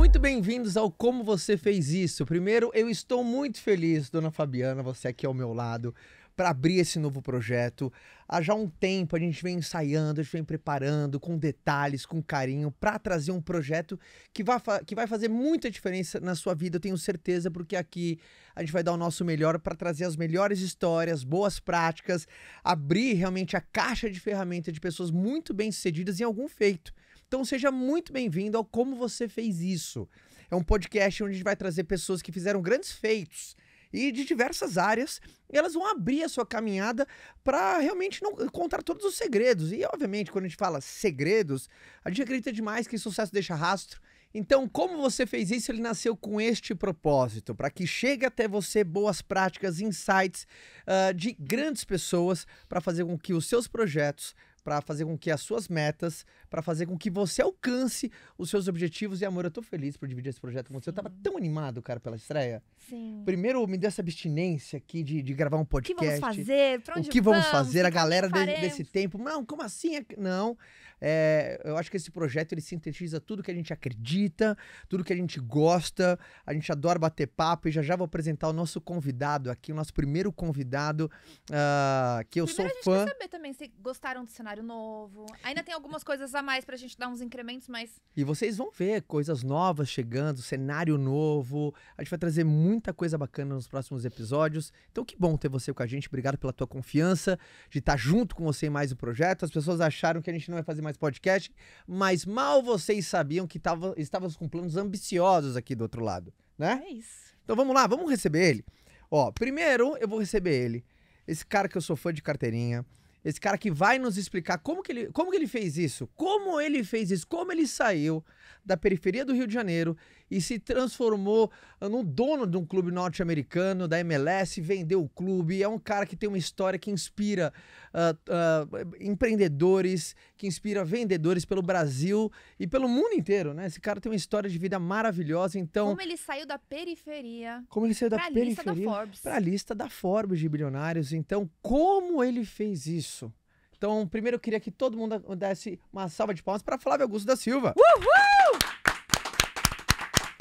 muito bem-vindos ao Como Você Fez Isso. Primeiro, eu estou muito feliz, dona Fabiana, você aqui ao meu lado, para abrir esse novo projeto. Há já um tempo a gente vem ensaiando, a gente vem preparando com detalhes, com carinho, para trazer um projeto que vai, que vai fazer muita diferença na sua vida, eu tenho certeza, porque aqui a gente vai dar o nosso melhor para trazer as melhores histórias, boas práticas, abrir realmente a caixa de ferramenta de pessoas muito bem-sucedidas em algum feito então seja muito bem-vindo ao Como Você Fez Isso. É um podcast onde a gente vai trazer pessoas que fizeram grandes feitos e de diversas áreas, elas vão abrir a sua caminhada para realmente não contar todos os segredos. E obviamente, quando a gente fala segredos, a gente acredita demais que sucesso deixa rastro. Então, como você fez isso, ele nasceu com este propósito, para que chegue até você boas práticas, insights uh, de grandes pessoas para fazer com que os seus projetos para fazer com que as suas metas, para fazer com que você alcance os seus objetivos. E amor, eu tô feliz por dividir esse projeto com Sim. você. Eu tava tão animado, cara, pela estreia. Sim. Primeiro, me deu essa abstinência aqui de, de gravar um podcast. O que vamos fazer? Pra onde o que vamos, vamos fazer? A tá galera de, desse tempo. Não, como assim? É não. É, eu acho que esse projeto ele sintetiza tudo que a gente acredita, tudo que a gente gosta. A gente adora bater papo e já já vou apresentar o nosso convidado aqui, o nosso primeiro convidado, uh, que eu Primeiro sou a gente fã. Quer saber também se gostaram do cenário cenário novo. Ainda tem algumas coisas a mais pra gente dar uns incrementos, mas. E vocês vão ver coisas novas chegando, cenário novo. A gente vai trazer muita coisa bacana nos próximos episódios. Então, que bom ter você com a gente. Obrigado pela tua confiança de estar junto com você em mais o um projeto. As pessoas acharam que a gente não vai fazer mais podcast, mas mal vocês sabiam que tava, estávamos com planos ambiciosos aqui do outro lado, né? É isso. Então vamos lá, vamos receber ele. Ó, primeiro eu vou receber ele. Esse cara que eu sou fã de carteirinha, esse cara que vai nos explicar como que, ele, como que ele fez isso, como ele fez isso, como ele saiu da periferia do Rio de Janeiro e se transformou ah, no dono de um clube norte-americano, da MLS, vendeu o clube. É um cara que tem uma história que inspira uh, uh, empreendedores, que inspira vendedores pelo Brasil e pelo mundo inteiro, né? Esse cara tem uma história de vida maravilhosa, então... Como ele saiu da periferia. Como ele saiu da periferia. Lista da Forbes. Pra lista da Forbes de bilionários. Então, como ele fez isso? Então, primeiro eu queria que todo mundo desse uma salva de palmas para Flávio Augusto da Silva. Uhul!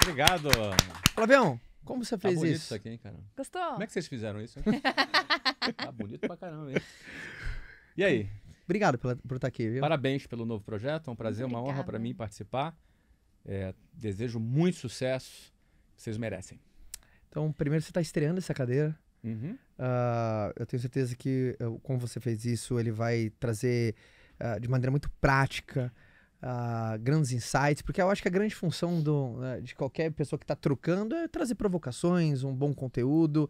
Obrigado. Flavião, como você tá fez tá bonito isso? isso aqui, hein, cara? Gostou? Como é que vocês fizeram isso? tá bonito pra caramba, hein? E aí? Obrigado pela, por estar aqui, viu? Parabéns pelo novo projeto. É um prazer, Obrigada. uma honra para mim participar. É, desejo muito sucesso. Vocês merecem. Então, primeiro, você está estreando essa cadeira. Uhum. Uh, eu tenho certeza que, como você fez isso, ele vai trazer uh, de maneira muito prática uh, grandes insights, porque eu acho que a grande função do, né, de qualquer pessoa que está trocando é trazer provocações, um bom conteúdo.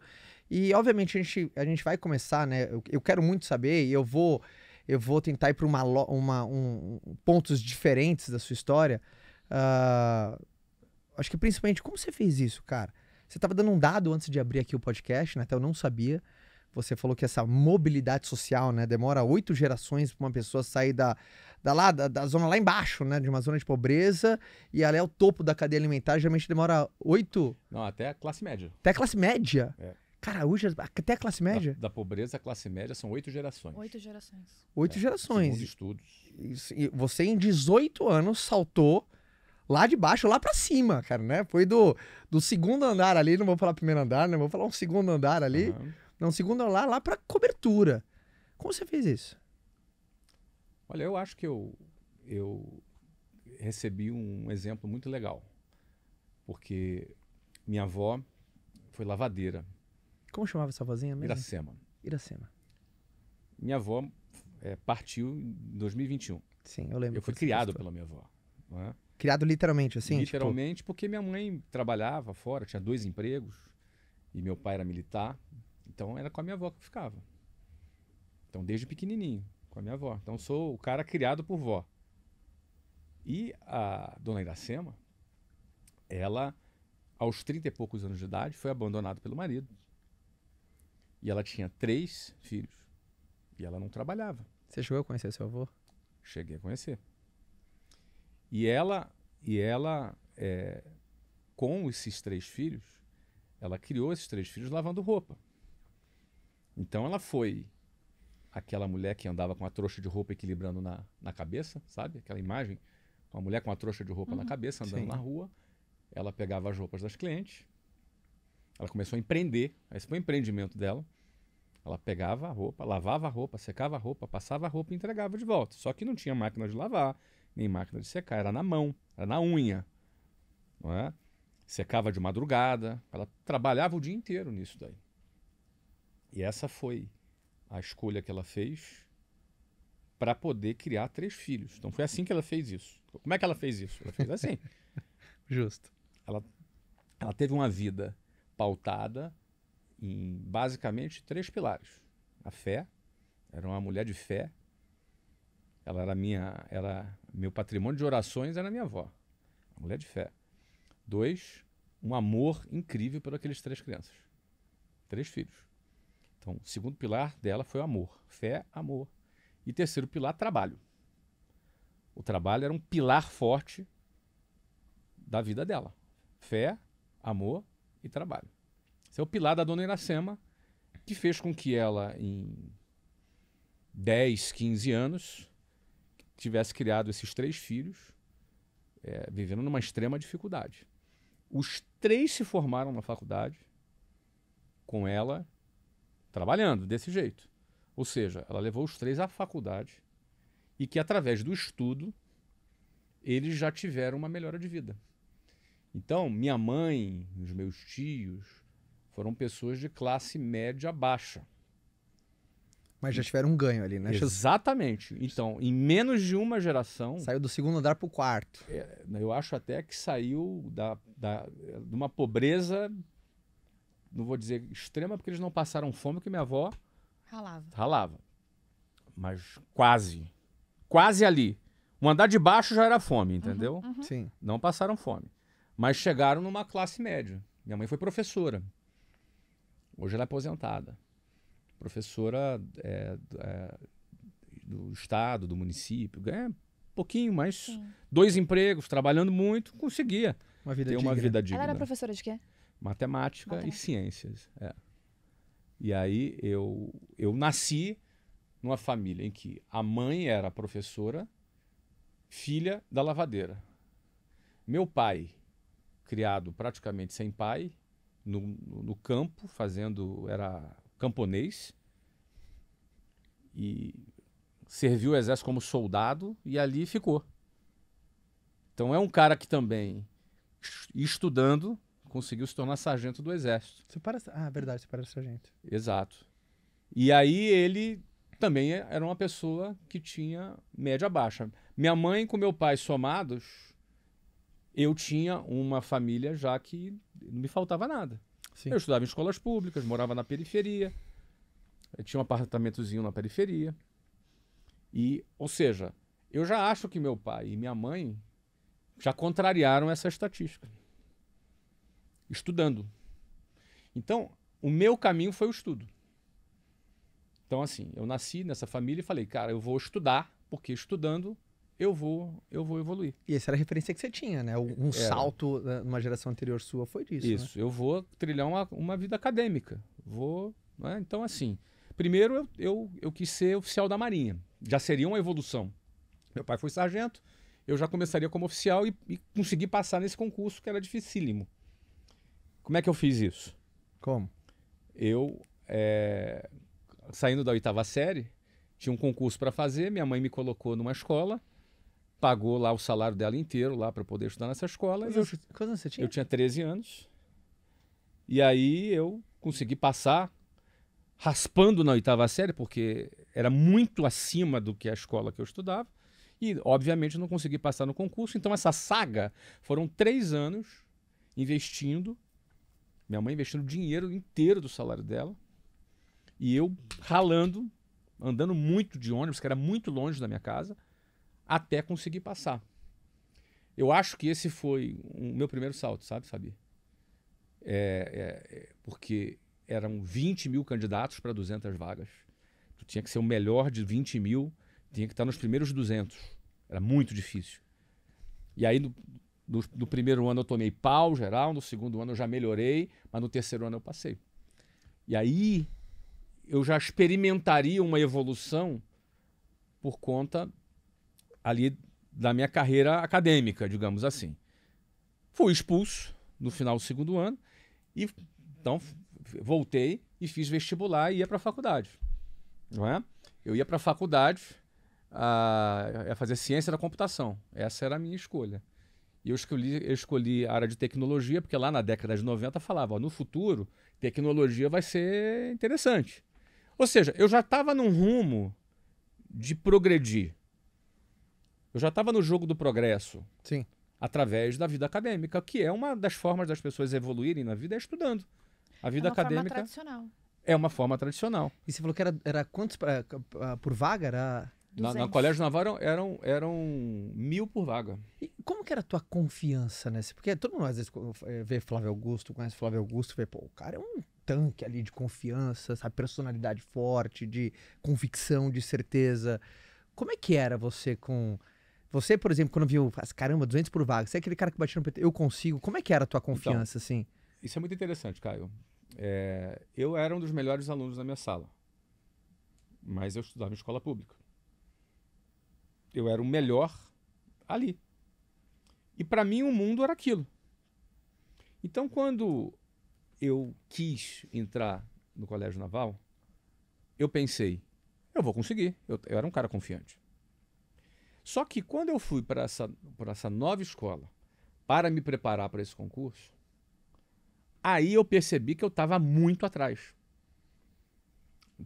E, obviamente, a gente, a gente vai começar, né? Eu, eu quero muito saber e eu vou, eu vou tentar ir para uma, uma, um, pontos diferentes da sua história. Uh, acho que principalmente, como você fez isso, cara? Você estava dando um dado antes de abrir aqui o podcast, né? Até eu não sabia. Você falou que essa mobilidade social, né? Demora oito gerações para uma pessoa sair da, da, lá, da, da, zona lá embaixo, né? De uma zona de pobreza. E ela é o topo da cadeia alimentar. Geralmente demora oito. Não, até a classe média. Até a classe média? É. Cara, hoje, até a classe média? Da, da pobreza à classe média são oito gerações. Oito gerações. Oito é, gerações. estudos. e você, em 18 anos, saltou lá de baixo, lá para cima, cara, né? Foi do, do segundo andar ali, não vou falar primeiro andar, né? Vou falar um segundo andar ali. Uhum. Não, segundo andar lá para cobertura. Como você fez isso? Olha, eu acho que eu, eu recebi um exemplo muito legal, porque minha avó foi lavadeira. Como chamava essa vozinha mesmo? Iracema. Iracema. Minha avó é, partiu em 2021. Sim, eu lembro. Eu fui criado pela minha avó. É? Criado literalmente, assim? Tipo literalmente, tipo... porque minha mãe trabalhava fora, tinha dois empregos, e meu pai era militar, então era com a minha avó que eu ficava. Então, desde pequenininho com a minha avó. Então sou o cara criado por vó. E a dona Iracema, ela, aos 30 e poucos anos de idade, foi abandonada pelo marido. E ela tinha três filhos. E ela não trabalhava. Você chegou a conhecer seu avô? Cheguei a conhecer. E ela, e ela é, com esses três filhos, ela criou esses três filhos lavando roupa. Então ela foi aquela mulher que andava com a trouxa de roupa equilibrando na, na cabeça, sabe? Aquela imagem, uma mulher com a trouxa de roupa uhum. na cabeça andando Sim. na rua. Ela pegava as roupas das clientes. Ela começou a empreender. Esse foi o empreendimento dela. Ela pegava a roupa, lavava a roupa, secava a roupa, passava a roupa e entregava de volta. Só que não tinha máquina de lavar, nem máquina de secar. Era na mão, era na unha. Não é? Secava de madrugada. Ela trabalhava o dia inteiro nisso daí. E essa foi a escolha que ela fez para poder criar três filhos. Então foi assim que ela fez isso. Como é que ela fez isso? Ela fez assim. Justo. Ela, ela teve uma vida pautada em basicamente três pilares: a fé, era uma mulher de fé. Ela era minha, era meu patrimônio de orações era minha avó, uma mulher de fé. Dois, um amor incrível por aqueles três crianças, três filhos. Então, o segundo pilar dela foi o amor. Fé, amor. E terceiro pilar, trabalho. O trabalho era um pilar forte da vida dela. Fé, amor e trabalho. Esse é o pilar da dona Iracema, que fez com que ela, em 10, 15 anos, tivesse criado esses três filhos, é, vivendo numa extrema dificuldade. Os três se formaram na faculdade, com ela trabalhando desse jeito. Ou seja, ela levou os três à faculdade e que através do estudo eles já tiveram uma melhora de vida. Então, minha mãe, os meus tios foram pessoas de classe média baixa. Mas já tiveram um ganho ali, né? Exatamente. Então, em menos de uma geração. Saiu do segundo andar para o quarto. É, eu acho até que saiu da, da, de uma pobreza não vou dizer extrema, porque eles não passaram fome, que minha avó ralava. ralava. Mas quase. Quase ali. Um andar de baixo já era fome, entendeu? Uhum, uhum. Sim. Não passaram fome. Mas chegaram numa classe média. Minha mãe foi professora. Hoje ela é aposentada. Professora é, é, do estado, do município. Ganha pouquinho, mas Sim. dois empregos, trabalhando muito, conseguia. Uma vida ter digna. uma vida digna. Ela era professora de quê? matemática, matemática. e ciências. É. E aí eu, eu nasci numa família em que a mãe era professora, filha da lavadeira. Meu pai, criado praticamente sem pai, no, no campo, fazendo. era camponês e serviu o exército como soldado e ali ficou. Então é um cara que também estudando conseguiu se tornar sargento do exército. Você para... Ah, verdade, você para sargento. Exato. E aí ele também é, era uma pessoa que tinha média baixa. Minha mãe com meu pai somados, eu tinha uma família já que não me faltava nada. Sim. Eu estudava em escolas públicas, morava na periferia, tinha um apartamentozinho na periferia. E, ou seja, eu já acho que meu pai e minha mãe já contrariaram essa estatística estudando. Então, o meu caminho foi o estudo. Então, assim, eu nasci nessa família e falei, cara, eu vou estudar, porque estudando eu vou, eu vou evoluir. E essa era a referência que você tinha, né? Um era. salto né, numa geração anterior sua foi disso. Né? Isso, né? eu vou trilhar uma, uma vida acadêmica. Vou. Né? Então, assim, primeiro eu, eu, eu quis ser oficial da Marinha. Já seria uma evolução. Meu pai foi sargento, eu já começaria como oficial e, e consegui passar nesse concurso que era dificílimo. Como é que eu fiz isso? Como? Eu, é, saindo da oitava série, tinha um concurso para fazer, minha mãe me colocou numa escola, pagou lá o salário dela inteiro lá para poder estudar nessa escola. Quantos anos você tinha? Eu tinha 13 anos. E aí eu consegui passar raspando na oitava série, porque era muito acima do que a escola que eu estudava. E, obviamente, não consegui passar no concurso. Então, essa saga foram três anos investindo minha mãe investindo o dinheiro inteiro do salário dela e eu ralando, andando muito de ônibus, que era muito longe da minha casa, até conseguir passar. Eu acho que esse foi o meu primeiro salto, sabe, Fabi? É, é, é, porque eram 20 mil candidatos para 200 vagas. Tu tinha que ser o melhor de 20 mil, tinha que estar nos primeiros 200. Era muito difícil. E aí, no, do, primeiro ano eu tomei pau geral, no segundo ano eu já melhorei, mas no terceiro ano eu passei. E aí eu já experimentaria uma evolução por conta ali da minha carreira acadêmica, digamos assim. Fui expulso no final do segundo ano e então voltei e fiz vestibular e ia para a faculdade, não é? Eu ia para a faculdade ah, a, a fazer ciência da computação. Essa era a minha escolha. E eu escolhi, eu escolhi a área de tecnologia, porque lá na década de 90 falava, ó, no futuro, tecnologia vai ser interessante. Ou seja, eu já estava num rumo de progredir. Eu já estava no jogo do progresso. Sim. Através da vida acadêmica, que é uma das formas das pessoas evoluírem na vida, é estudando. A vida é uma acadêmica. Forma tradicional. É uma forma tradicional. E você falou que era, era quantos pra, eh, pra, por vaga? Era na, na, Colégio Naval eram, eram, eram, mil por vaga. E como que era a tua confiança nessa? Porque todo mundo às vezes eh, vê Flávio Augusto, conhece Flávio Augusto, vê, pô, o cara é um tanque ali de confiança, sabe? Personalidade forte, de convicção, de certeza. Como é que era você com... Você, por exemplo, quando viu, caramba, 200 por vaga, você é aquele cara que batia no PT, eu consigo. Como é que era a tua então, confiança, então, assim? Isso é muito interessante, Caio. É, eu era um dos melhores alunos da minha sala. Mas eu estudava em escola pública eu era o melhor ali. E para mim o mundo era aquilo. Então quando eu quis entrar no colégio naval, eu pensei, eu vou conseguir. Eu, eu era um cara confiante. Só que quando eu fui para essa, essa nova escola para me preparar para esse concurso, aí eu percebi que eu estava muito atrás.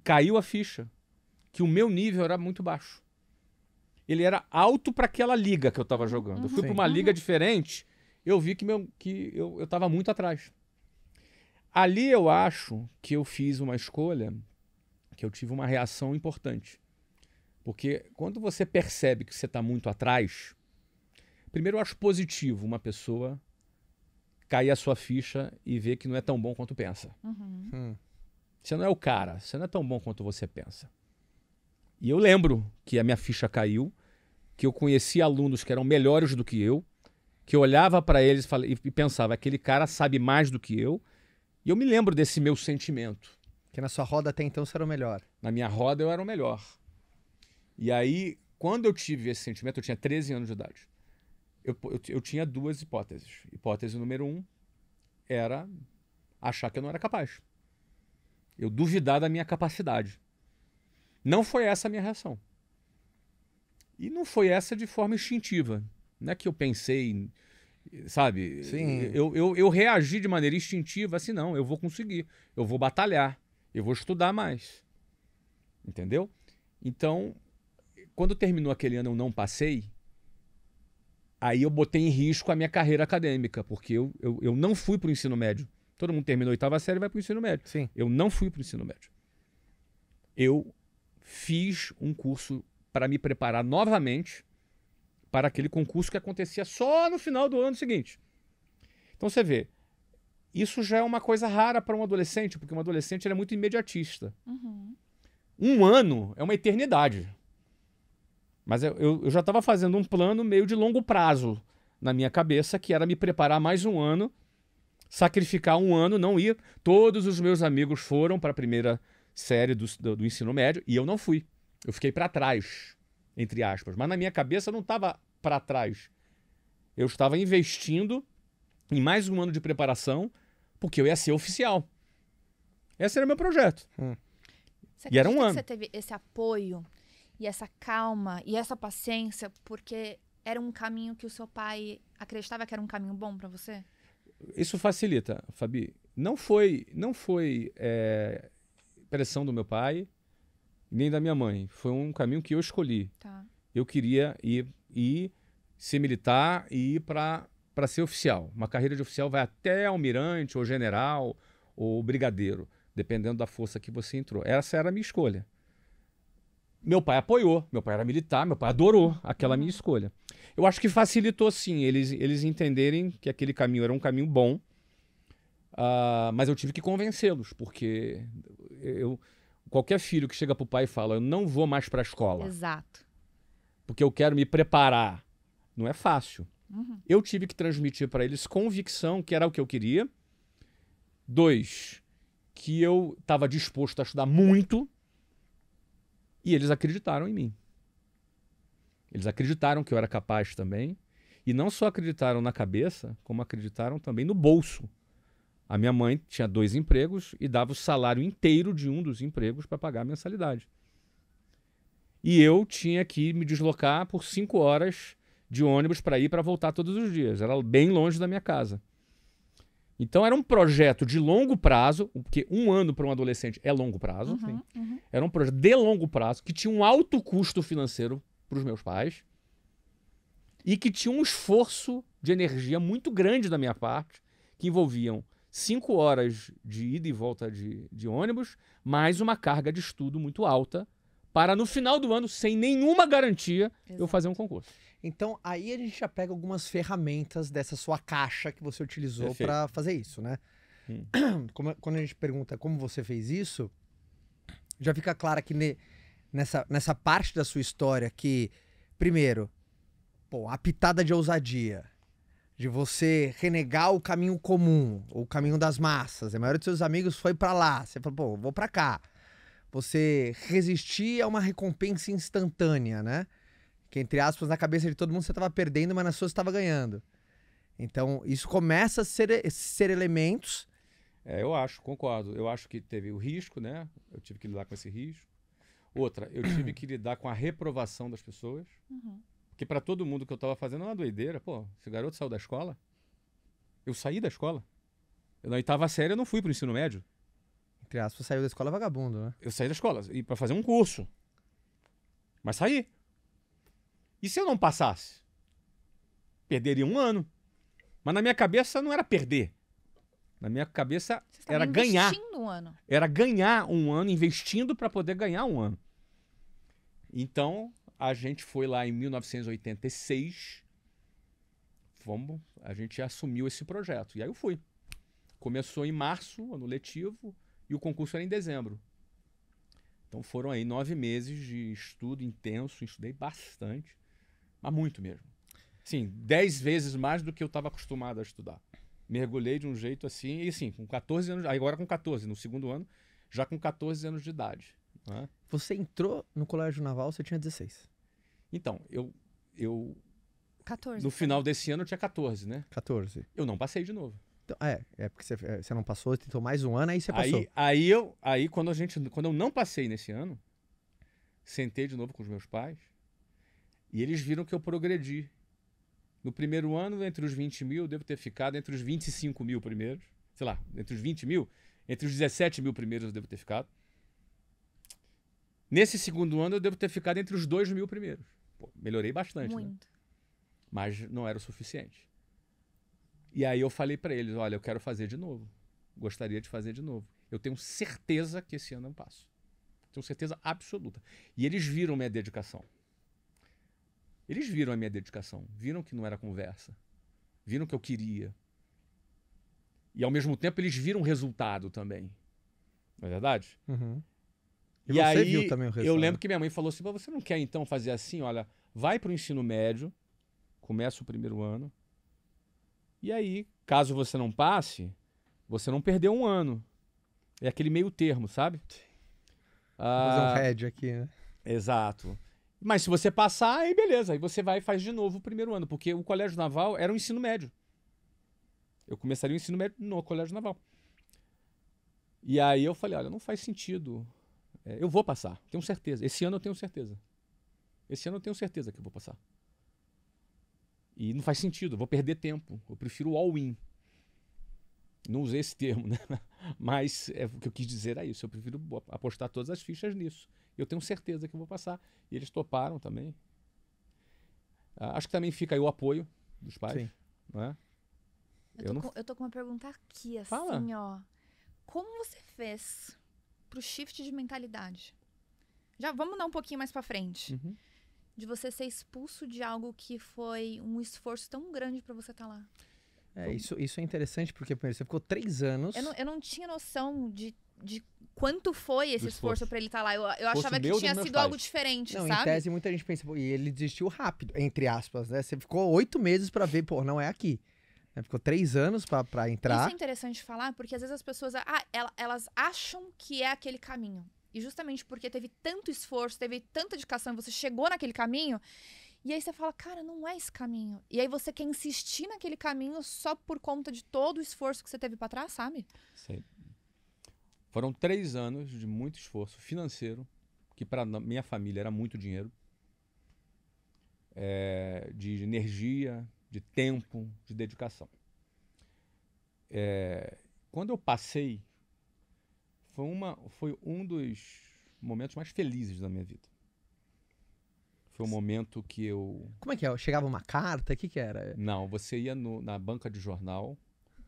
Caiu a ficha que o meu nível era muito baixo ele era alto para aquela liga que eu estava jogando. Uhum. Eu fui para uma liga uhum. diferente, eu vi que, meu, que eu, eu tava muito atrás. Ali eu acho que eu fiz uma escolha que eu tive uma reação importante. Porque quando você percebe que você está muito atrás, primeiro eu acho positivo uma pessoa cair a sua ficha e ver que não é tão bom quanto pensa. Uhum. Hum. Você não é o cara, você não é tão bom quanto você pensa. E eu lembro que a minha ficha caiu, que eu conhecia alunos que eram melhores do que eu, que eu olhava para eles e pensava, aquele cara sabe mais do que eu. E eu me lembro desse meu sentimento. Que na sua roda até então você era o melhor. Na minha roda eu era o melhor. E aí, quando eu tive esse sentimento, eu tinha 13 anos de idade. Eu, eu, eu tinha duas hipóteses. Hipótese número um era achar que eu não era capaz. Eu duvidar da minha capacidade. Não foi essa a minha reação. E não foi essa de forma instintiva. Não é que eu pensei, sabe? Sim. Eu, eu, eu reagi de maneira instintiva assim, não, eu vou conseguir, eu vou batalhar, eu vou estudar mais. Entendeu? Então, quando terminou aquele ano eu não passei, aí eu botei em risco a minha carreira acadêmica, porque eu, eu, eu não fui para o ensino médio. Todo mundo terminou a oitava série e vai para o ensino médio. Sim. Eu não fui para o ensino médio. Eu fiz um curso para me preparar novamente para aquele concurso que acontecia só no final do ano seguinte. Então você vê, isso já é uma coisa rara para um adolescente, porque um adolescente é muito imediatista. Uhum. Um ano é uma eternidade. Mas eu, eu, eu já estava fazendo um plano meio de longo prazo na minha cabeça, que era me preparar mais um ano, sacrificar um ano, não ir. Todos os meus amigos foram para a primeira série do, do, do ensino médio e eu não fui. Eu fiquei para trás, entre aspas. Mas na minha cabeça não estava para trás. Eu estava investindo em mais um ano de preparação porque eu ia ser oficial. Esse era meu projeto. Hum. e era um ano. Você teve esse apoio e essa calma e essa paciência porque era um caminho que o seu pai acreditava que era um caminho bom para você? Isso facilita, Fabi. Não foi, não foi é, pressão do meu pai, nem da minha mãe. Foi um caminho que eu escolhi. Tá. Eu queria ir, ir ser militar e ir para ser oficial. Uma carreira de oficial vai até almirante, ou general, ou brigadeiro, dependendo da força que você entrou. Essa era a minha escolha. Meu pai apoiou, meu pai era militar, meu pai adorou aquela minha escolha. Eu acho que facilitou, sim, eles, eles entenderem que aquele caminho era um caminho bom, Uh, mas eu tive que convencê-los, porque eu, qualquer filho que chega para o pai e fala, eu não vou mais para a escola. Exato. Porque eu quero me preparar. Não é fácil. Uhum. Eu tive que transmitir para eles convicção que era o que eu queria. Dois, que eu estava disposto a estudar muito. E eles acreditaram em mim. Eles acreditaram que eu era capaz também. E não só acreditaram na cabeça, como acreditaram também no bolso. A minha mãe tinha dois empregos e dava o salário inteiro de um dos empregos para pagar a mensalidade. E eu tinha que me deslocar por cinco horas de ônibus para ir para voltar todos os dias. Era bem longe da minha casa. Então era um projeto de longo prazo, porque um ano para um adolescente é longo prazo. Uhum, uhum. Era um projeto de longo prazo que tinha um alto custo financeiro para os meus pais e que tinha um esforço de energia muito grande da minha parte, que envolviam cinco horas de ida e volta de, de ônibus, mais uma carga de estudo muito alta, para no final do ano, sem nenhuma garantia, Exato. eu fazer um concurso. Então, aí a gente já pega algumas ferramentas dessa sua caixa que você utilizou para fazer isso, né? Hum. Como, quando a gente pergunta como você fez isso, já fica claro que ne, nessa, nessa parte da sua história que, primeiro, pô, a pitada de ousadia, de você renegar o caminho comum, o caminho das massas. A maioria dos seus amigos foi para lá. Você falou, pô, vou para cá. Você resistir a é uma recompensa instantânea, né? Que, entre aspas, na cabeça de todo mundo você estava perdendo, mas na sua você estava ganhando. Então, isso começa a ser, ser elementos. É, eu acho, concordo. Eu acho que teve o risco, né? Eu tive que lidar com esse risco. Outra, eu tive que lidar com a reprovação das pessoas. Uhum. Porque para todo mundo que eu estava fazendo é uma doideira. Pô, esse garoto saiu da escola. Eu saí da escola. Eu, na oitava série eu não fui pro ensino médio. Entre aspas, saiu da escola vagabundo, né? Eu saí da escola e para fazer um curso. Mas saí. E se eu não passasse? Perderia um ano. Mas na minha cabeça não era perder. Na minha cabeça era ganhar. Um ano. Era ganhar um ano investindo para poder ganhar um ano. Então, a gente foi lá em 1986. Vamos, a gente assumiu esse projeto. E aí eu fui. Começou em março, ano letivo, e o concurso era em dezembro. Então foram aí nove meses de estudo intenso, estudei bastante, mas muito mesmo. Sim, dez vezes mais do que eu estava acostumado a estudar. Mergulhei de um jeito assim, e sim, com 14 anos, agora com 14, no segundo ano, já com 14 anos de idade. Né? Você entrou no Colégio Naval, você tinha 16? Então, eu. eu 14. No tá. final desse ano eu tinha 14, né? 14. Eu não passei de novo. Então, é, é porque você, é, você não passou, tentou mais um ano, aí você passou. Aí, aí, eu, aí quando, a gente, quando eu não passei nesse ano, sentei de novo com os meus pais e eles viram que eu progredi. No primeiro ano, entre os 20 mil, eu devo ter ficado entre os 25 mil primeiros. Sei lá, entre os 20 mil, entre os 17 mil primeiros eu devo ter ficado. Nesse segundo ano, eu devo ter ficado entre os 2 mil primeiros. Pô, melhorei bastante, né? Muito. Né? Mas não era o suficiente. E aí eu falei para eles, olha, eu quero fazer de novo. Gostaria de fazer de novo. Eu tenho certeza que esse ano eu passo. Tenho certeza absoluta. E eles viram minha dedicação. Eles viram a minha dedicação, viram que não era conversa, viram que eu queria. E ao mesmo tempo eles viram o resultado também. Não é verdade? Uhum. E, e aí, viu também o resultado. Eu lembro que minha mãe falou assim: você não quer então fazer assim? Olha, vai para o ensino médio, começa o primeiro ano. E aí, caso você não passe, você não perdeu um ano. É aquele meio termo, sabe? Ah, um head aqui, né? Exato. Mas se você passar, aí beleza. Aí você vai e faz de novo o primeiro ano, porque o colégio naval era o ensino médio. Eu começaria o ensino médio no colégio naval. E aí eu falei, olha, não faz sentido é, eu vou passar, tenho certeza. Esse ano eu tenho certeza. Esse ano eu tenho certeza que eu vou passar. E não faz sentido, eu vou perder tempo. Eu prefiro o all-in. Não usei esse termo, né? Mas é, o que eu quis dizer é isso. Eu prefiro apostar todas as fichas nisso. Eu tenho certeza que eu vou passar. E eles toparam também. Ah, acho que também fica aí o apoio dos pais. Sim. Né? Eu, eu, tô não... com, eu tô com uma pergunta aqui, assim, Fala. ó. Como você fez para o shift de mentalidade. Já vamos dar um pouquinho mais para frente. Uhum. De você ser expulso de algo que foi um esforço tão grande para você estar tá lá. É, isso, isso é interessante, porque você ficou três anos. Eu não, eu não tinha noção de de quanto foi esse esforço, para ele estar tá lá. Eu, eu achava que tinha sido pais. algo diferente, não, sabe? Em tese, muita gente pensa, e ele desistiu rápido, entre aspas, né? Você ficou oito meses para ver, pô, não é aqui. Né, ficou três anos para entrar. Isso é interessante falar, porque às vezes as pessoas ah, elas acham que é aquele caminho. E justamente porque teve tanto esforço, teve tanta dedicação, e você chegou naquele caminho, e aí você fala, cara, não é esse caminho. E aí você quer insistir naquele caminho só por conta de todo o esforço que você teve para trás, sabe? Sei. Foram três anos de muito esforço financeiro, que para minha família era muito dinheiro, é, de energia, de tempo, de dedicação. É, quando eu passei, foi, uma, foi um dos momentos mais felizes da minha vida. Foi um momento que eu. Como é que é? Chegava uma carta? O que, que era? Não, você ia no, na banca de jornal,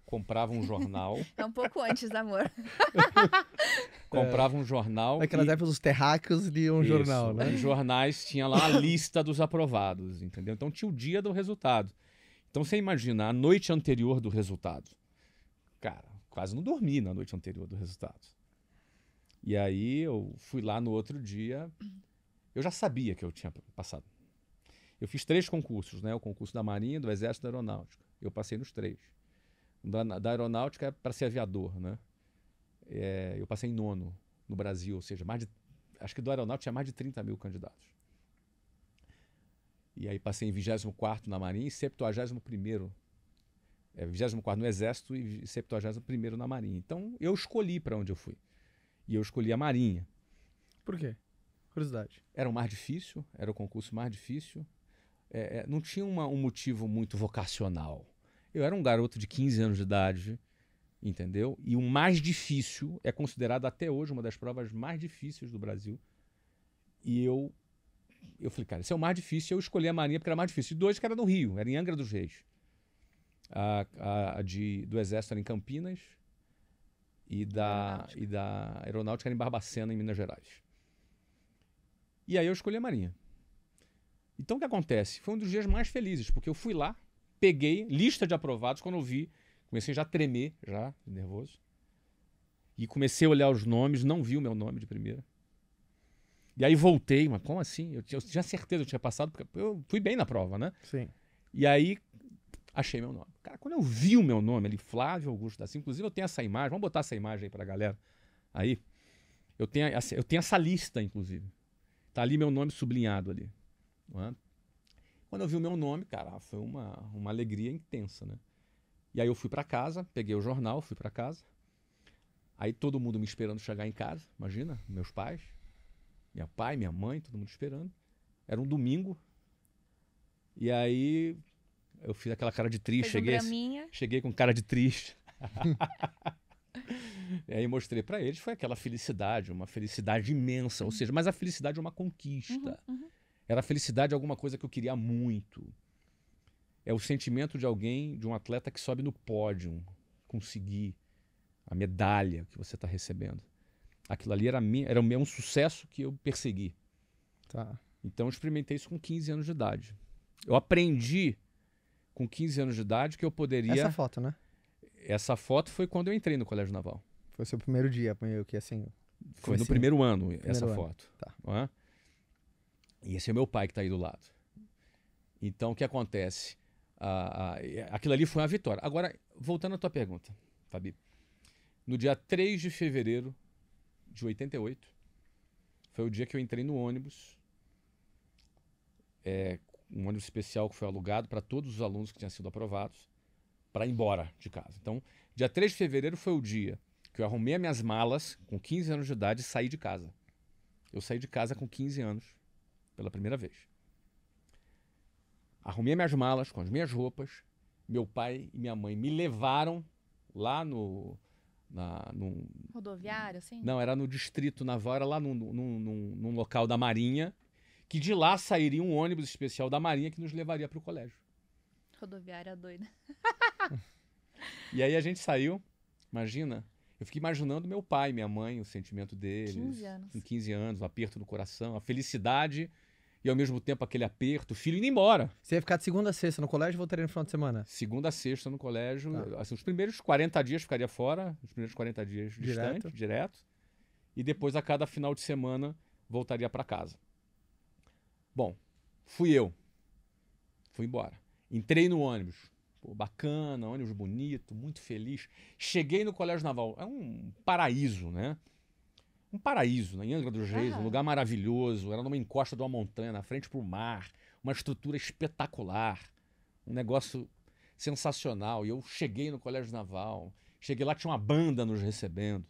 comprava um jornal. é um pouco antes, amor. comprava um jornal. Naquelas e... época os terráqueos liam um Isso, jornal, né? Os jornais tinha lá a lista dos aprovados, entendeu? Então tinha o dia do resultado. Então você imagina a noite anterior do resultado. Cara, quase não dormi na noite anterior do resultado. E aí eu fui lá no outro dia. Eu já sabia que eu tinha passado. Eu fiz três concursos, né? O concurso da Marinha, do Exército da Aeronáutica. Eu passei nos três. Da, da Aeronáutica é para ser aviador, né? É, eu passei em nono no Brasil, ou seja, mais de, acho que do Aeronáutica tinha mais de 30 mil candidatos. E aí passei em 24 na Marinha e 71 é, 24 no Exército e 71 na Marinha. Então eu escolhi para onde eu fui. E eu escolhi a Marinha. Por quê? Curiosidade. Era o mais difícil, era o concurso mais difícil. É, é não tinha uma, um motivo muito vocacional. Eu era um garoto de 15 anos de idade, entendeu? E o mais difícil, é considerado até hoje uma das provas mais difíceis do Brasil. E eu eu falei, cara, esse é o mais difícil. Eu escolhi a Marinha porque era mais difícil. E dois que era no Rio, era em Angra dos Reis. A, a, a de, do Exército era em Campinas e da, e da Aeronáutica era em Barbacena, em Minas Gerais. E aí eu escolhi a Marinha. Então o que acontece? Foi um dos dias mais felizes, porque eu fui lá, peguei lista de aprovados, quando eu vi, comecei já a tremer, já, nervoso. E comecei a olhar os nomes, não vi o meu nome de primeira. E aí voltei, mas como assim? Eu tinha, eu tinha certeza que eu tinha passado, porque eu fui bem na prova, né? Sim. E aí achei meu nome. Cara, quando eu vi o meu nome ali, Flávio Augusto da Silva, inclusive eu tenho essa imagem, vamos botar essa imagem aí pra galera. Aí, eu tenho, essa, eu tenho essa lista, inclusive. Tá ali meu nome sublinhado ali. É? Quando eu vi o meu nome, cara, foi uma, uma alegria intensa, né? E aí eu fui para casa, peguei o jornal, fui para casa. Aí todo mundo me esperando chegar em casa, imagina, meus pais, minha pai, minha mãe, todo mundo esperando. Era um domingo. E aí eu fiz aquela cara de triste. Cheguei, um assim, cheguei com cara de triste. e aí mostrei para eles, foi aquela felicidade, uma felicidade imensa. Uhum. Ou seja, mas a felicidade é uma conquista. Uhum, uhum. Era a felicidade alguma coisa que eu queria muito. É o sentimento de alguém, de um atleta que sobe no pódio, conseguir a medalha que você está recebendo. Aquilo ali era, minha, era um sucesso que eu persegui. Tá. Então eu experimentei isso com 15 anos de idade. Eu aprendi com 15 anos de idade que eu poderia. Essa foto, né? Essa foto foi quando eu entrei no Colégio Naval. Foi o seu primeiro dia, meio que assim. Foi no assim. primeiro ano primeiro essa ano. foto. Tá. É? E esse é meu pai que está aí do lado. Então o que acontece? Ah, ah, aquilo ali foi uma vitória. Agora, voltando à tua pergunta, Fabi. No dia 3 de fevereiro de 88. Foi o dia que eu entrei no ônibus. É, um ônibus especial que foi alugado para todos os alunos que tinham sido aprovados para ir embora de casa. Então, dia 3 de fevereiro foi o dia que eu arrumei as minhas malas com 15 anos de idade e saí de casa. Eu saí de casa com 15 anos pela primeira vez. Arrumei minhas malas com as minhas roupas. Meu pai e minha mãe me levaram lá no na, num... Rodoviário, assim? Não, era no distrito naval, era lá num, num, num, num, local da Marinha, que de lá sairia um ônibus especial da Marinha que nos levaria para o colégio. Rodoviária é doida. e aí a gente saiu, imagina, eu fiquei imaginando meu pai, minha mãe, o sentimento deles. 15 anos. Com 15 anos, o um aperto no coração, a felicidade e ao mesmo tempo aquele aperto, o filho indo embora. Você ia ficar de segunda a sexta no colégio e voltaria no final de semana? Segunda a sexta no colégio. Tá. Assim, os primeiros 40 dias ficaria fora, os primeiros 40 dias direto. distante, direto. E depois, a cada final de semana, voltaria para casa. Bom, fui eu. Fui embora. Entrei no ônibus. Pô, bacana, ônibus bonito, muito feliz. Cheguei no Colégio Naval. É um paraíso, né? um paraíso, na né? Angra dos Reis, um lugar maravilhoso. Era numa encosta de uma montanha, na frente para o mar, uma estrutura espetacular, um negócio sensacional. E eu cheguei no Colégio Naval, cheguei lá, tinha uma banda nos recebendo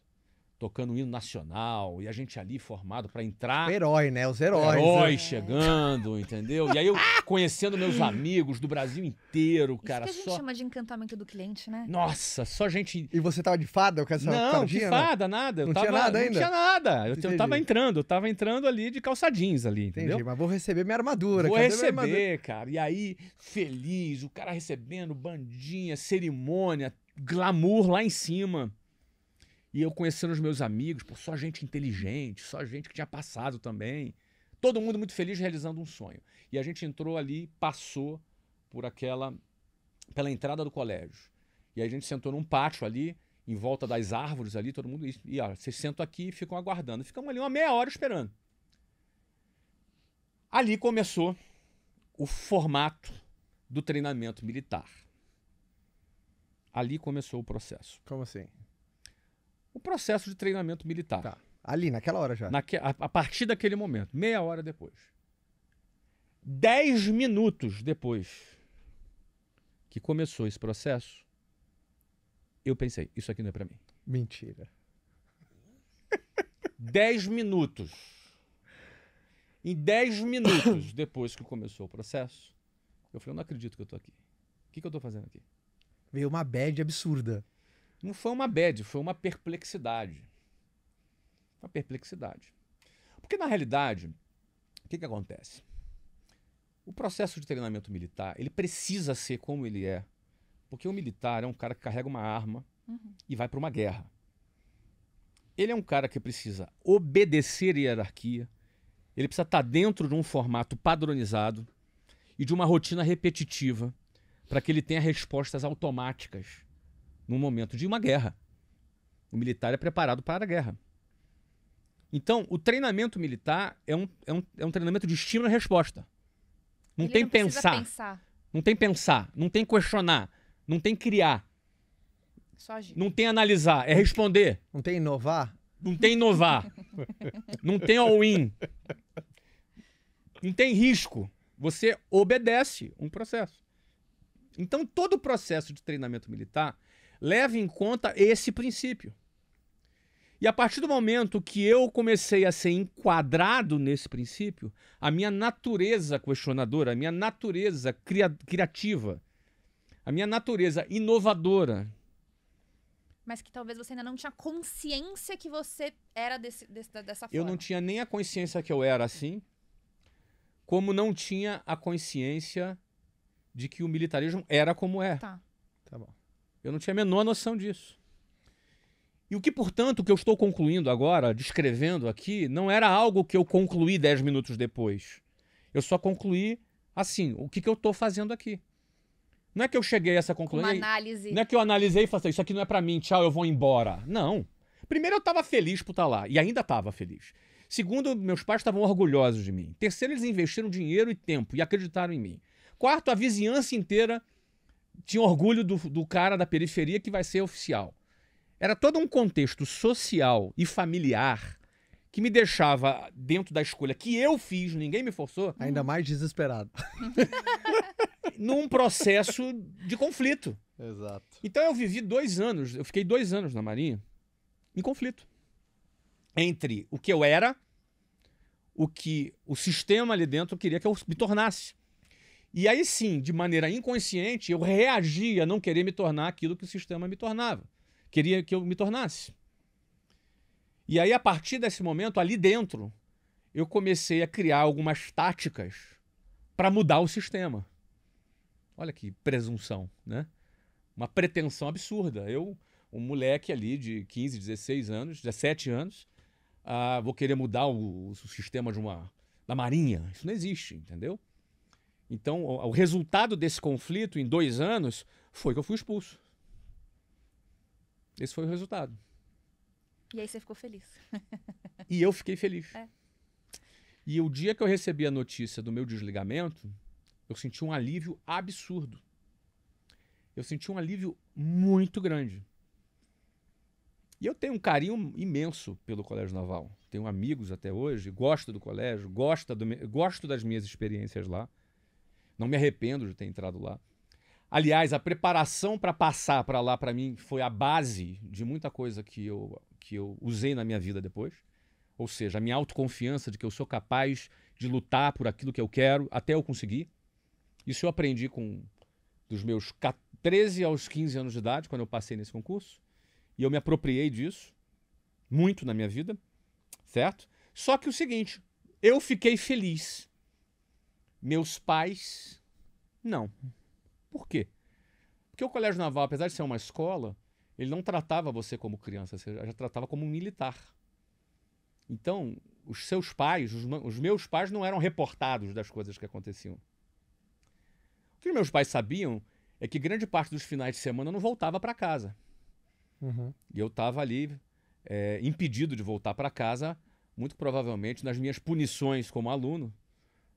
tocando o hino nacional, e a gente ali formado para entrar. O herói, né? Os heróis. Heróis né? É. chegando, entendeu? E aí eu conhecendo meus amigos do Brasil inteiro, cara. Isso que a gente só... chama de encantamento do cliente, né? Nossa, só gente. E você tava de fada com essa Não, tardinha, de né? fada, nada. Eu não tava, tinha nada ainda? Não tinha nada. Eu, Entendi. tava entrando, eu tava entrando ali de calçadinhos ali, entendeu? Entendi, mas vou receber minha armadura. Vou receber, armadura? cara. E aí, feliz, o cara recebendo, bandinha, cerimônia, glamour lá em cima. E eu conhecendo os meus amigos, por só gente inteligente, só gente que tinha passado também. Todo mundo muito feliz realizando um sonho. E a gente entrou ali, passou por aquela pela entrada do colégio. E a gente sentou num pátio ali, em volta das árvores ali, todo mundo. E, e ó, vocês sentam aqui e ficam aguardando. Ficamos ali uma meia hora esperando. Ali começou o formato do treinamento militar. Ali começou o processo. Como assim? o processo de treinamento militar. Tá. Ali, naquela hora já. Naque, a, a partir daquele momento, meia hora depois. Dez minutos depois que começou esse processo, eu pensei, isso aqui não é para mim. Mentira. Dez minutos. Em dez minutos depois que começou o processo, eu falei, eu não acredito que eu tô aqui. O que, que eu tô fazendo aqui? Veio uma bad absurda. Não foi uma bad, foi uma perplexidade. Uma perplexidade. Porque na realidade, o que, que acontece? O processo de treinamento militar, ele precisa ser como ele é. Porque o militar é um cara que carrega uma arma uhum. e vai para uma guerra. Ele é um cara que precisa obedecer hierarquia, ele precisa estar tá dentro de um formato padronizado e de uma rotina repetitiva para que ele tenha respostas automáticas no momento de uma guerra. O militar é preparado para a guerra. Então, o treinamento militar é um, é um, é um treinamento de estímulo e resposta. Não Ele tem não pensar, pensar. Não tem pensar, não tem questionar, não tem criar. Não tem analisar, é responder. Não tem inovar? Não tem inovar. não tem all-in. Não tem risco. Você obedece um processo. Então, todo o processo de treinamento militar leva em conta esse princípio. E a partir do momento que eu comecei a ser enquadrado nesse princípio, a minha natureza questionadora, a minha natureza criativa, a minha natureza inovadora. Mas que talvez você ainda não tinha consciência que você era desse, desse, dessa forma. Eu não tinha nem a consciência que eu era assim, como não tinha a consciência de que o militarismo era como é. Tá. Tá bom. Eu não tinha a menor noção disso. E o que, portanto, que eu estou concluindo agora, descrevendo aqui, não era algo que eu concluí dez minutos depois. Eu só concluí assim, o que, que eu estou fazendo aqui. Não é que eu cheguei a essa conclusão. Uma análise. Não é que eu analisei e falei, isso aqui não é para mim, tchau, eu vou embora. Não. Primeiro, eu estava feliz por estar tá lá, e ainda estava feliz. Segundo, meus pais estavam orgulhosos de mim. Terceiro, eles investiram dinheiro e tempo e acreditaram em mim. Quarto, a vizinhança inteira tinha orgulho do, do cara da periferia que vai ser oficial. Era todo um contexto social e familiar que me deixava dentro da escolha que eu fiz, ninguém me forçou. Ainda mais desesperado. num processo de conflito. Exato. Então eu vivi dois anos, eu fiquei dois anos na Marinha em conflito entre o que eu era, o que o sistema ali dentro queria que eu me tornasse. E aí sim, de maneira inconsciente, eu reagia a não querer me tornar aquilo que o sistema me tornava. Queria que eu me tornasse. E aí, a partir desse momento, ali dentro, eu comecei a criar algumas táticas para mudar o sistema. Olha que presunção, né? Uma pretensão absurda. Eu, um moleque ali de 15, 16 anos, 17 anos, ah, vou querer mudar o, o sistema de uma da marinha. Isso não existe, entendeu? Então, o, resultado desse conflito em dois anos foi que eu fui expulso. Esse foi o resultado. E aí você ficou feliz. e eu fiquei feliz. É. E o dia que eu recebi a notícia do meu desligamento, eu senti um alívio absurdo. Eu senti um alívio muito grande. E eu tenho um carinho imenso pelo Colégio Naval. Tenho amigos até hoje, gosto do colégio, gosto, do, gosto das minhas experiências lá. Não me arrependo de ter entrado lá. Aliás, a preparação para passar para lá, para mim, foi a base de muita coisa que eu, que eu usei na minha vida depois. Ou seja, a minha autoconfiança de que eu sou capaz de lutar por aquilo que eu quero até eu conseguir. Isso eu aprendi com dos meus 13 aos 15 anos de idade, quando eu passei nesse concurso. E eu me apropriei disso muito na minha vida, certo? Só que o seguinte, eu fiquei feliz meus pais, não. Por quê? Porque o Colégio Naval, apesar de ser uma escola, ele não tratava você como criança, você já tratava como um militar. Então, os seus pais, os, os meus pais não eram reportados das coisas que aconteciam. O que os meus pais sabiam é que grande parte dos finais de semana eu não voltava para casa. Uhum. E eu estava ali é, impedido de voltar para casa, muito provavelmente nas minhas punições como aluno,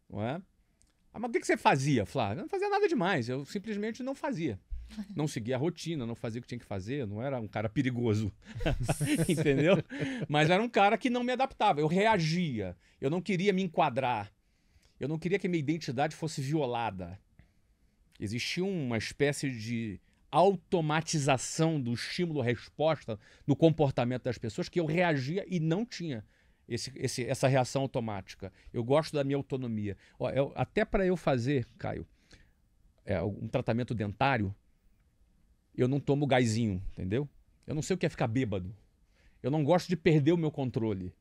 não é? Ah, mas o que, que você fazia, Flávio? Ah, eu não fazia nada demais, eu simplesmente não fazia. Não seguia a rotina, não fazia o que tinha que fazer, não era um cara perigoso, entendeu? Mas era um cara que não me adaptava, eu reagia, eu não queria me enquadrar, eu não queria que minha identidade fosse violada. Existia uma espécie de automatização do estímulo-resposta no comportamento das pessoas que eu reagia e não tinha esse, esse, essa reação automática. Eu gosto da minha autonomia. Ó, eu, até para eu fazer, Caio, é, um tratamento dentário, eu não tomo gásinho, entendeu? Eu não sei o que é ficar bêbado. Eu não gosto de perder o meu controle.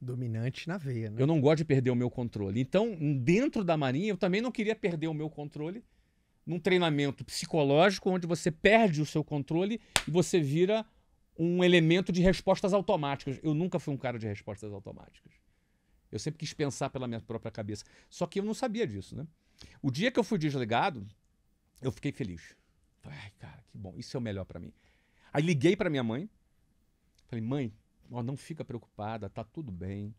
Dominante na veia, né? Eu não gosto de perder o meu controle. Então, dentro da Marinha, eu também não queria perder o meu controle num treinamento psicológico onde você perde o seu controle e você vira um elemento de respostas automáticas. Eu nunca fui um cara de respostas automáticas. Eu sempre quis pensar pela minha própria cabeça. Só que eu não sabia disso, né? O dia que eu fui desligado, eu fiquei feliz. Ai, cara, que bom. Isso é o melhor para mim. Aí liguei para minha mãe. Falei, mãe, ó, não fica preocupada, tá tudo bem.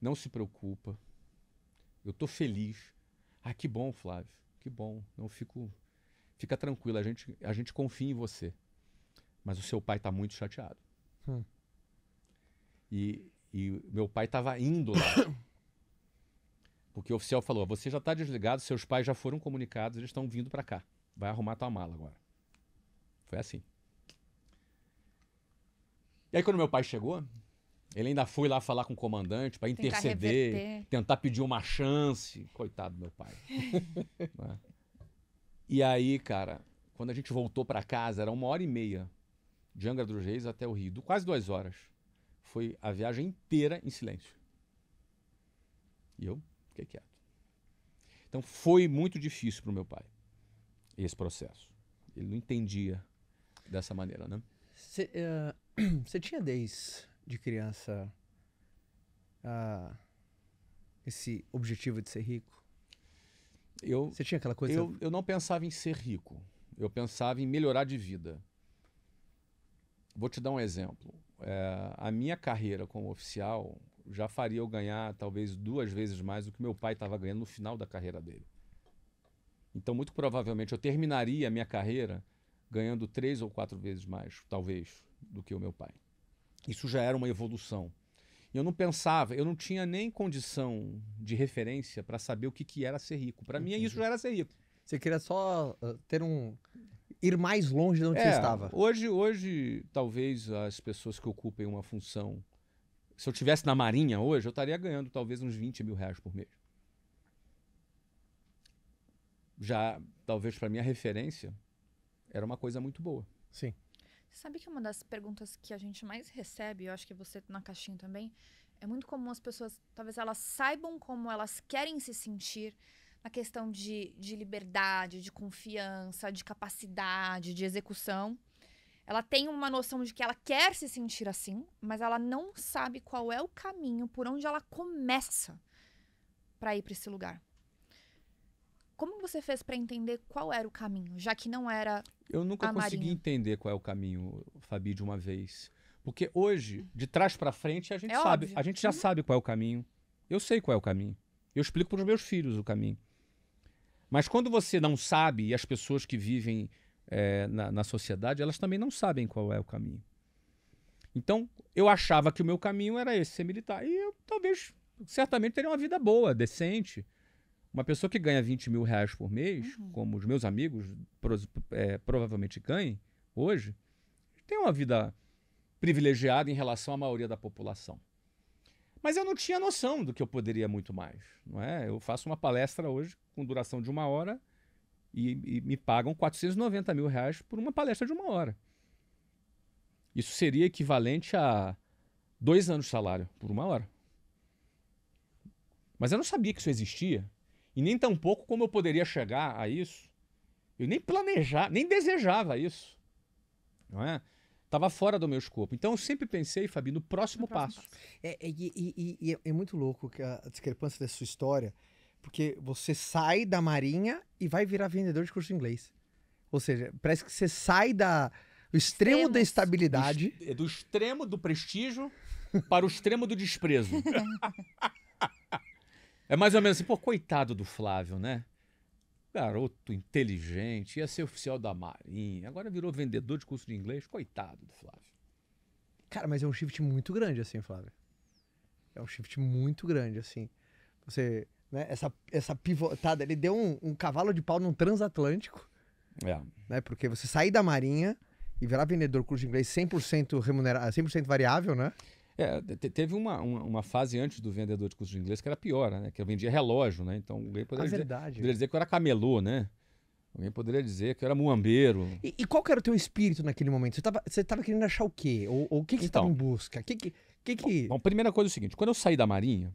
Não se preocupa. Eu tô feliz. Ah, que bom, Flávio. Que bom. Não fico. Fica tranquilo, a gente, a gente confia em você mas o seu pai está muito chateado. Hum. E, e meu pai estava indo lá. Porque o oficial falou: você já está desligado, seus pais já foram comunicados, eles estão vindo para cá. Vai arrumar tua mala agora. Foi assim. E aí, quando meu pai chegou, ele ainda foi lá falar com o comandante para interceder, reverter. tentar pedir uma chance. Coitado do meu pai. Né? e aí, cara, quando a gente voltou para casa, era uma hora e meia de Angra dos Reis até o Rio, quase duas horas. Foi a viagem inteira em silêncio. E eu fiquei quieto. Então foi muito difícil para o meu pai esse processo. Ele não entendia dessa maneira, né? Você uh, eh, tinha desde criança uh, esse objetivo de ser rico? Eu, você tinha aquela coisa? Eu, eu não pensava em ser rico. Eu pensava em melhorar de vida vou te dar um exemplo. É, a minha carreira como oficial já faria eu ganhar talvez duas vezes mais do que meu pai estava ganhando no final da carreira dele. Então, muito provavelmente, eu terminaria a minha carreira ganhando três ou quatro vezes mais, talvez, do que o meu pai. Isso já era uma evolução. E eu não pensava, eu não tinha nem condição de referência para saber o que, que era ser rico. Para mim, isso já era ser rico. Você queria só uh, ter um ir mais longe de onde é, você estava. Hoje, hoje, talvez as pessoas que ocupem uma função. Se eu tivesse na Marinha hoje, eu estaria ganhando talvez uns 20 mil reais por mês. Já, talvez para minha referência, era uma coisa muito boa. Sim. Você sabe que uma das perguntas que a gente mais recebe, eu acho que você na caixinha também, é muito comum as pessoas, talvez elas saibam como elas querem se sentir, na questão de, de liberdade, de confiança, de capacidade, de execução. Ela tem uma noção de que ela quer se sentir assim, mas ela não sabe qual é o caminho, por onde ela começa para ir para esse lugar. Como você fez para entender qual era o caminho, já que não era Eu nunca consegui Marinha? entender qual é o caminho, Fabi, de uma vez. Porque hoje, de trás para frente, a gente é sabe, óbvio. a gente já uhum. sabe qual é o caminho. Eu sei qual é o caminho. Eu explico para os meus filhos o caminho. Mas quando você não sabe, e as pessoas que vivem é, na, na sociedade, elas também não sabem qual é o caminho. Então, eu achava que o meu caminho era esse, ser militar. E eu talvez, certamente, teria uma vida boa, decente. Uma pessoa que ganha 20 mil reais por mês, uhum. como os meus amigos pro, é, eh, provavelmente ganham hoje, tem uma vida privilegiada em relação à maioria da população. Mas eu não tinha noção do que eu poderia muito mais, não é? Eu faço uma palestra hoje com duração de uma hora e, e me pagam 490 mil reais por uma palestra de uma hora. Isso seria equivalente a dois anos de salário por uma hora. Mas eu não sabia que isso existia e nem tampouco como eu poderia chegar a isso. Eu nem planejava, nem desejava isso, não é? Tava fora do meu escopo. Então eu sempre pensei, Fabi, no próximo, no passo. passo. É, e, e, e é, é muito louco que a discrepância dessa sua história, porque você sai da marinha e vai virar vendedor de curso de inglês. Ou seja, parece que você sai da, do extremo Extremos. da estabilidade. Do, do extremo do prestígio para o extremo do desprezo. é mais ou menos assim, pô, coitado do Flávio, né? garoto inteligente, ia ser oficial da Marinha, agora virou vendedor de curso de inglês, coitado do Flávio. Cara, mas é um shift muito grande, assim, Flávio. É um shift muito grande, assim. Você, né, essa, essa pivotada, ele deu um, um cavalo de pau num transatlântico. É. Né, porque você sair da Marinha e virar vendedor curso de inglês 100% remunerado, 100% variável, né? É, teve uma, uma, uma, fase antes do vendedor de curso de inglês que era pior, né? Que eu vendia relógio, né? Então alguém poderia, ah, dizer, poderia dizer que eu era camelô, né? Alguém poderia dizer que eu era muambeiro. E, e qual era o teu espírito naquele momento? Você estava você tava querendo achar o quê? Ou, o que, que então, você estava em busca? Que, que, que, que... Bom, bom, primeira coisa é o seguinte: quando eu saí da Marinha,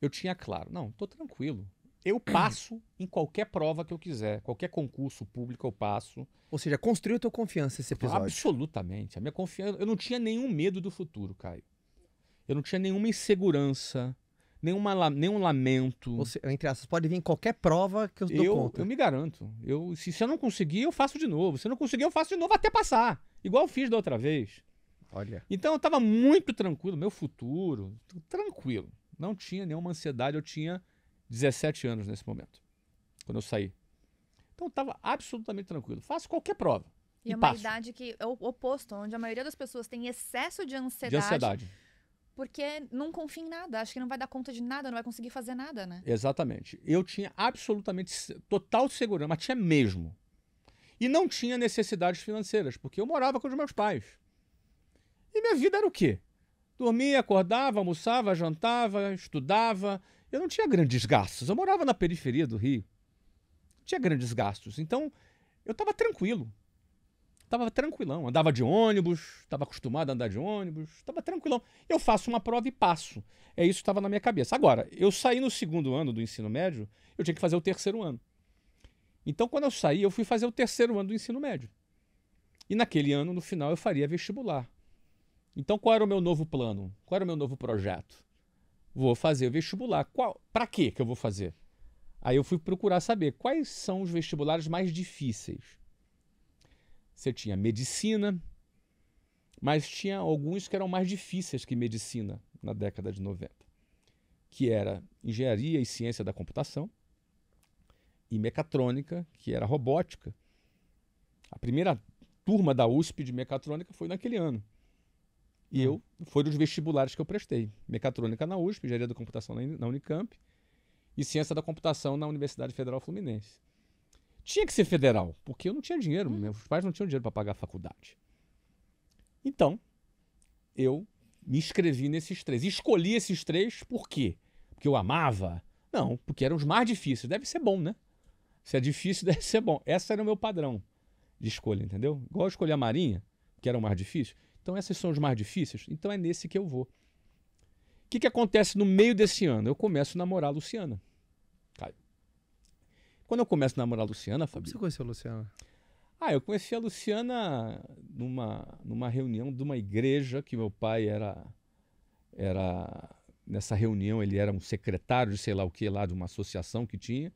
eu tinha claro, não, tô tranquilo. Eu passo em qualquer prova que eu quiser, qualquer concurso público eu passo. Ou seja, construiu a tua confiança esse episódio. Absolutamente. A minha confiança, eu não tinha nenhum medo do futuro, Caio. Eu não tinha nenhuma insegurança, nenhuma, nenhum lamento. Ou entre aspas, pode vir qualquer prova que eu dou eu, conta. Eu me garanto. Eu, se, se eu não conseguir, eu faço de novo. Se eu não conseguir, eu faço de novo até passar. Igual eu fiz da outra vez. Olha. Então eu estava muito tranquilo, meu futuro, tranquilo. Não tinha nenhuma ansiedade, eu tinha 17 anos nesse momento, quando eu saí. Então eu estava absolutamente tranquilo. Faço qualquer prova. E, e é uma passo. idade que é o oposto, onde a maioria das pessoas tem excesso de ansiedade. De ansiedade porque não confia em nada, acho que não vai dar conta de nada, não vai conseguir fazer nada, né? Exatamente. Eu tinha absolutamente total segurança, mas tinha mesmo. E não tinha necessidades financeiras, porque eu morava com os meus pais. E minha vida era o quê? Dormia, acordava, almoçava, jantava, estudava. Eu não tinha grandes gastos. Eu morava na periferia do Rio. Não tinha grandes gastos. Então, eu estava tranquilo. Tava tranquilão, andava de ônibus, estava acostumado a andar de ônibus, estava tranquilão. Eu faço uma prova e passo. É isso que estava na minha cabeça. Agora, eu saí no segundo ano do ensino médio, eu tinha que fazer o terceiro ano. Então, quando eu saí, eu fui fazer o terceiro ano do ensino médio. E naquele ano, no final, eu faria vestibular. Então, qual era o meu novo plano? Qual era o meu novo projeto? Vou fazer o vestibular. Qual? Para que eu vou fazer? Aí eu fui procurar saber quais são os vestibulares mais difíceis. Você tinha medicina, mas tinha alguns que eram mais difíceis que medicina na década de 90, que era engenharia e ciência da computação e mecatrônica, que era robótica. A primeira turma da USP de mecatrônica foi naquele ano. E hum. eu, foi dos vestibulares que eu prestei. Mecatrônica na USP, Engenharia da Computação na Unicamp e Ciência da Computação na Universidade Federal Fluminense. Tinha que ser federal, porque eu não tinha dinheiro, hum. meus pais não tinham dinheiro para pagar a faculdade. Então, eu me inscrevi nesses três. Escolhi esses três por quê? Porque eu amava? Não, porque eram os mais difíceis. Deve ser bom, né? Se é difícil, deve ser bom. Esse era o meu padrão de escolha, entendeu? Igual eu escolhi a Marinha, que era o mais difícil. Então, esses são os mais difíceis. Então, é nesse que eu vou. O que, que acontece no meio desse ano? Eu começo a namorar a Luciana. Quando eu começo a namorar a Luciana, Fabio. Como você conheceu a Luciana? Ah, eu conheci a Luciana numa, numa reunião de uma igreja que meu pai era. era Nessa reunião, ele era um secretário de sei lá o que lá, de uma associação que tinha.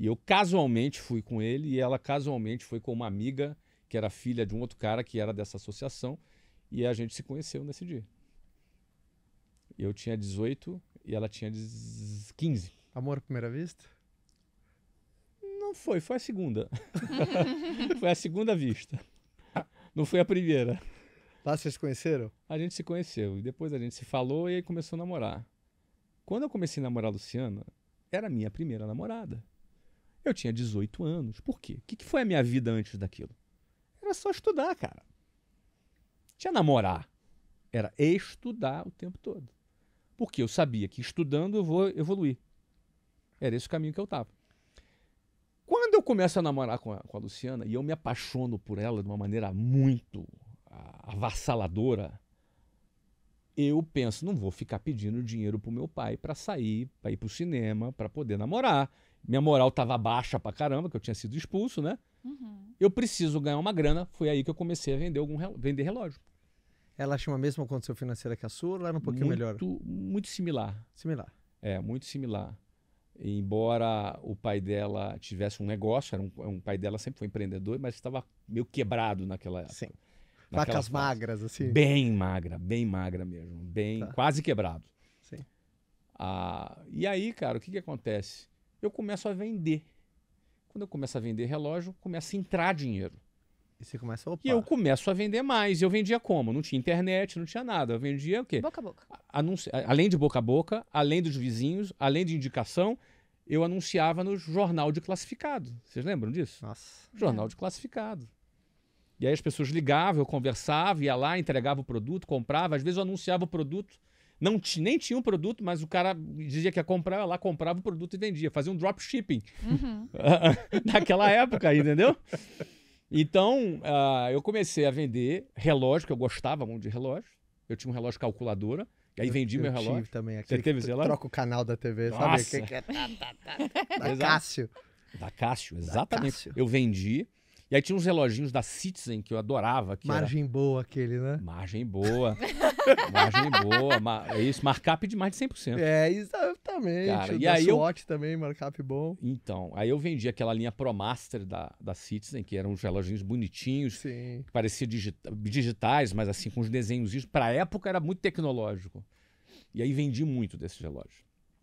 E eu casualmente fui com ele e ela casualmente foi com uma amiga que era filha de um outro cara que era dessa associação. E a gente se conheceu nesse dia. Eu tinha 18 e ela tinha 15. Amor à primeira vista? Não foi, foi a segunda. foi a segunda vista. Não foi a primeira. Lá vocês se conheceram? A gente se conheceu. E depois a gente se falou e aí começou a namorar. Quando eu comecei a namorar a Luciana, era minha primeira namorada. Eu tinha 18 anos. Por quê? O que, que foi a minha vida antes daquilo? Era só estudar, cara. Tinha namorar. Era estudar o tempo todo. Porque eu sabia que estudando eu vou evoluir. Era esse o caminho que eu tava. Quando eu começo a namorar com a, com a Luciana e eu me apaixono por ela de uma maneira muito avassaladora, eu penso, não vou ficar pedindo dinheiro pro meu pai para sair, para ir pro cinema, para poder namorar. Minha moral tava baixa pra caramba, que eu tinha sido expulso, né? Uhum. Eu preciso ganhar uma grana. Foi aí que eu comecei a vender algum vender relógio. Ela tinha a mesma condição financeira que a sua, ou era um pouquinho muito, melhor? Muito similar. Similar. É, muito similar embora o pai dela tivesse um negócio, era um, é um pai dela sempre foi empreendedor, mas estava meio quebrado naquela época. Sim. Vacas magras, assim? Bem magra, bem magra mesmo. bem tá. Quase quebrado. Sim. Ah, e aí, cara, o que, que acontece? Eu começo a vender. Quando eu começo a vender relógio, começa a entrar dinheiro. E você começa, opa. E eu começo a vender mais. E eu vendia como? Não tinha internet, não tinha nada. Eu vendia o quê? Boca a boca. Anunci... Além de boca a boca, além dos vizinhos, além de indicação, eu anunciava no jornal de classificado. Vocês lembram disso? Nossa. Jornal é. de classificado. E aí as pessoas ligavam, eu conversava, ia lá, entregava o produto, comprava. Às vezes eu anunciava o produto. Não nem tinha um produto, mas o cara dizia que ia comprar, lá comprava o produto e vendia. Fazia um dropshipping. Uhum. Naquela época, entendeu? Então, uh, eu comecei a vender relógio, que eu gostava muito de relógio. Eu tinha um relógio calculadora. E aí vendi eu, meu relógio. Tive também aquele Você teve relógio? Troca o canal da TV, Nossa. sabe? Que, que é... Tá, tá, tá, da Cássio. Da Cássio, exatamente. Da Cássio. Eu vendi. E aí tinha uns reloginhos da Citizen que eu adorava. Que Margem era... boa aquele, né? Margem boa. margem boa. Mar... É isso, markup de mais de 100%. É, exatamente. Cara, e aí o eu... também, markup bom. Então, aí eu vendi aquela linha ProMaster da, da Citizen, que eram uns reloginhos bonitinhos. Sim. Que parecia digita... digitais, mas assim, com os desenhos. Pra época era muito tecnológico. E aí vendi muito desses relógios.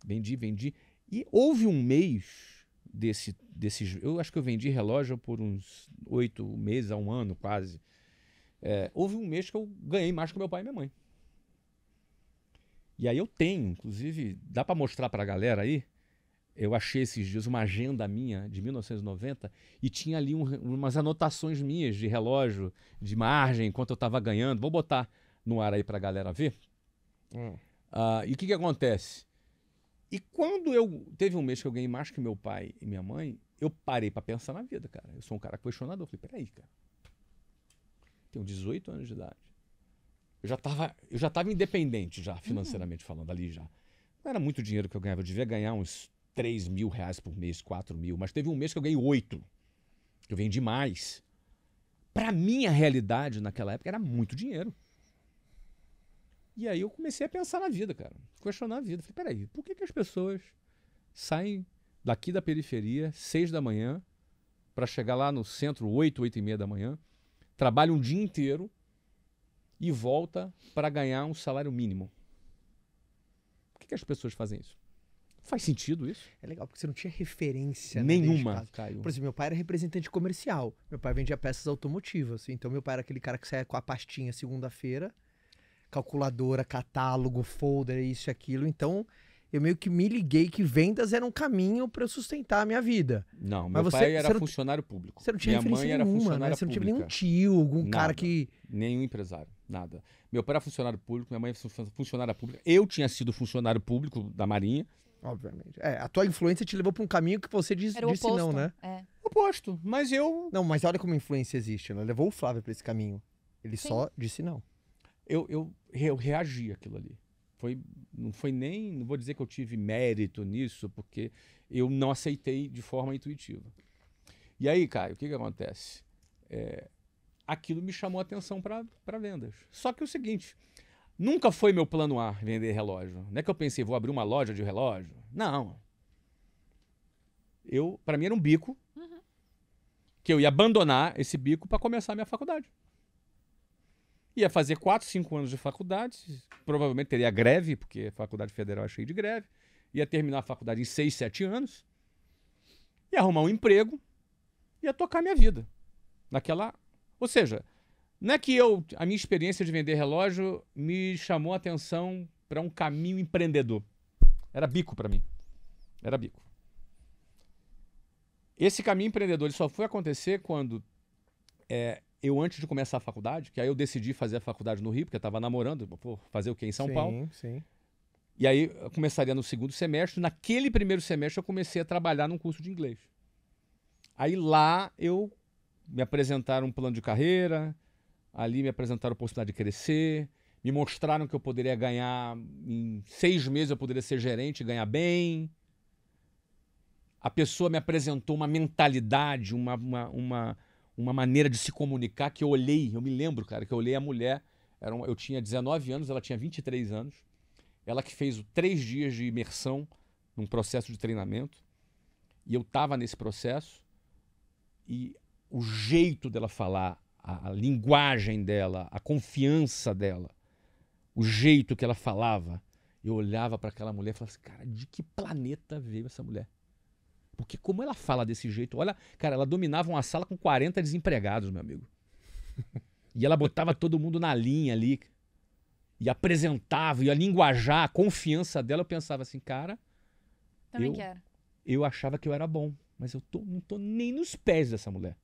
Vendi, vendi. E houve um mês desse, desse. Eu acho que eu vendi relógio por uns oito meses a um ano quase. É, houve um mês que eu ganhei mais que meu pai e minha mãe. E aí eu tenho, inclusive, dá para mostrar para a galera aí? Eu achei esses dias uma agenda minha de 1990 e tinha ali um, umas anotações minhas de relógio, de margem, quanto eu estava ganhando. Vou botar no ar aí para a galera ver. Hum. Uh, e o que, que acontece? E quando eu. Teve um mês que eu ganhei mais que meu pai e minha mãe, eu parei para pensar na vida, cara. Eu sou um cara questionador. Falei, peraí, cara. Tenho 18 anos de idade. Eu já tava, eu já tava independente, já, uhum. financeiramente falando, ali já. Não era muito dinheiro que eu ganhava. Eu devia ganhar uns 3 mil reais por mês, 4 mil. Mas teve um mês que eu ganhei 8. Eu vendi mais. Pra minha realidade naquela época era muito dinheiro. E aí eu comecei a pensar na vida, cara. Questionar a vida. Falei, peraí, por que, que as pessoas saem daqui da periferia, seis da manhã, para chegar lá no centro, oito, oito e meia da manhã, trabalham um dia inteiro e volta para ganhar um salário mínimo? Por que, que as pessoas fazem isso? Faz sentido isso? É legal, porque você não tinha referência né, nenhuma. Né, Caio. Por exemplo, meu pai era representante comercial. Meu pai vendia peças automotivas. Então, meu pai era aquele cara que saia com a pastinha segunda-feira calculadora, catálogo, folder, isso e aquilo. Então, eu meio que me liguei que vendas era um caminho para eu sustentar a minha vida. Não, meu Mas você, pai era você não, funcionário público. Você não tinha minha mãe era nenhuma, né? funcionária né? Você não tinha nenhum tio, algum nada, cara que... Nenhum empresário, nada. Meu pai era funcionário público, minha mãe era funcionária pública. Eu tinha sido funcionário público da Marinha. Obviamente. É, a tua influência te levou para um caminho que você disse, disse oposto, não, né? É. Oposto, mas eu... Não, mas olha como a influência existe. Ela né? levou o Flávio para esse caminho. Ele Sim. só disse não eu, eu, eu reagi àquilo ali. Foi, não foi nem, não vou dizer que eu tive mérito nisso, porque eu não aceitei de forma intuitiva. E aí, Caio, o que, que acontece? É, aquilo me chamou a atenção para vendas. Só que é o seguinte, nunca foi meu plano A vender relógio. Não é que eu pensei, vou abrir uma loja de relógio. Não. Eu, para mim era um bico uhum. que eu ia abandonar esse bico para começar a minha faculdade. Ia fazer 4, 5 anos de faculdade, provavelmente teria greve, porque a faculdade federal é cheia de greve. Ia terminar a faculdade em 6, 7 anos. Ia arrumar um emprego. Ia tocar minha vida. Naquela. Ou seja, não é que eu, a minha experiência de vender relógio me chamou a atenção para um caminho empreendedor. Era bico para mim. Era bico. Esse caminho empreendedor só foi acontecer quando é, eu antes de começar a faculdade, que aí eu decidi fazer a faculdade no Rio, porque eu estava namorando, pô, fazer o quê? Em São sim, Paulo. Sim. E aí eu começaria no segundo semestre. Naquele primeiro semestre eu comecei a trabalhar num curso de inglês. Aí lá eu me apresentaram um plano de carreira, ali me apresentaram a possibilidade de crescer, me mostraram que eu poderia ganhar, em seis meses eu poderia ser gerente e ganhar bem. A pessoa me apresentou uma mentalidade, uma, uma, uma uma maneira de se comunicar que eu olhei, eu me lembro, cara, que eu olhei a mulher, era uma, eu tinha 19 anos, ela tinha 23 anos, ela que fez três dias de imersão num processo de treinamento, e eu estava nesse processo, e o jeito dela falar, a, a linguagem dela, a confiança dela, o jeito que ela falava, eu olhava para aquela mulher e falava assim, cara, de que planeta veio essa mulher? Porque como ela fala desse jeito, olha, cara, ela dominava uma sala com 40 desempregados, meu amigo. E ela botava todo mundo na linha ali. E apresentava, e a linguajar, a confiança dela, eu pensava assim, cara. Também eu, quero. Eu achava que eu era bom, mas eu tô, não tô nem nos pés dessa mulher.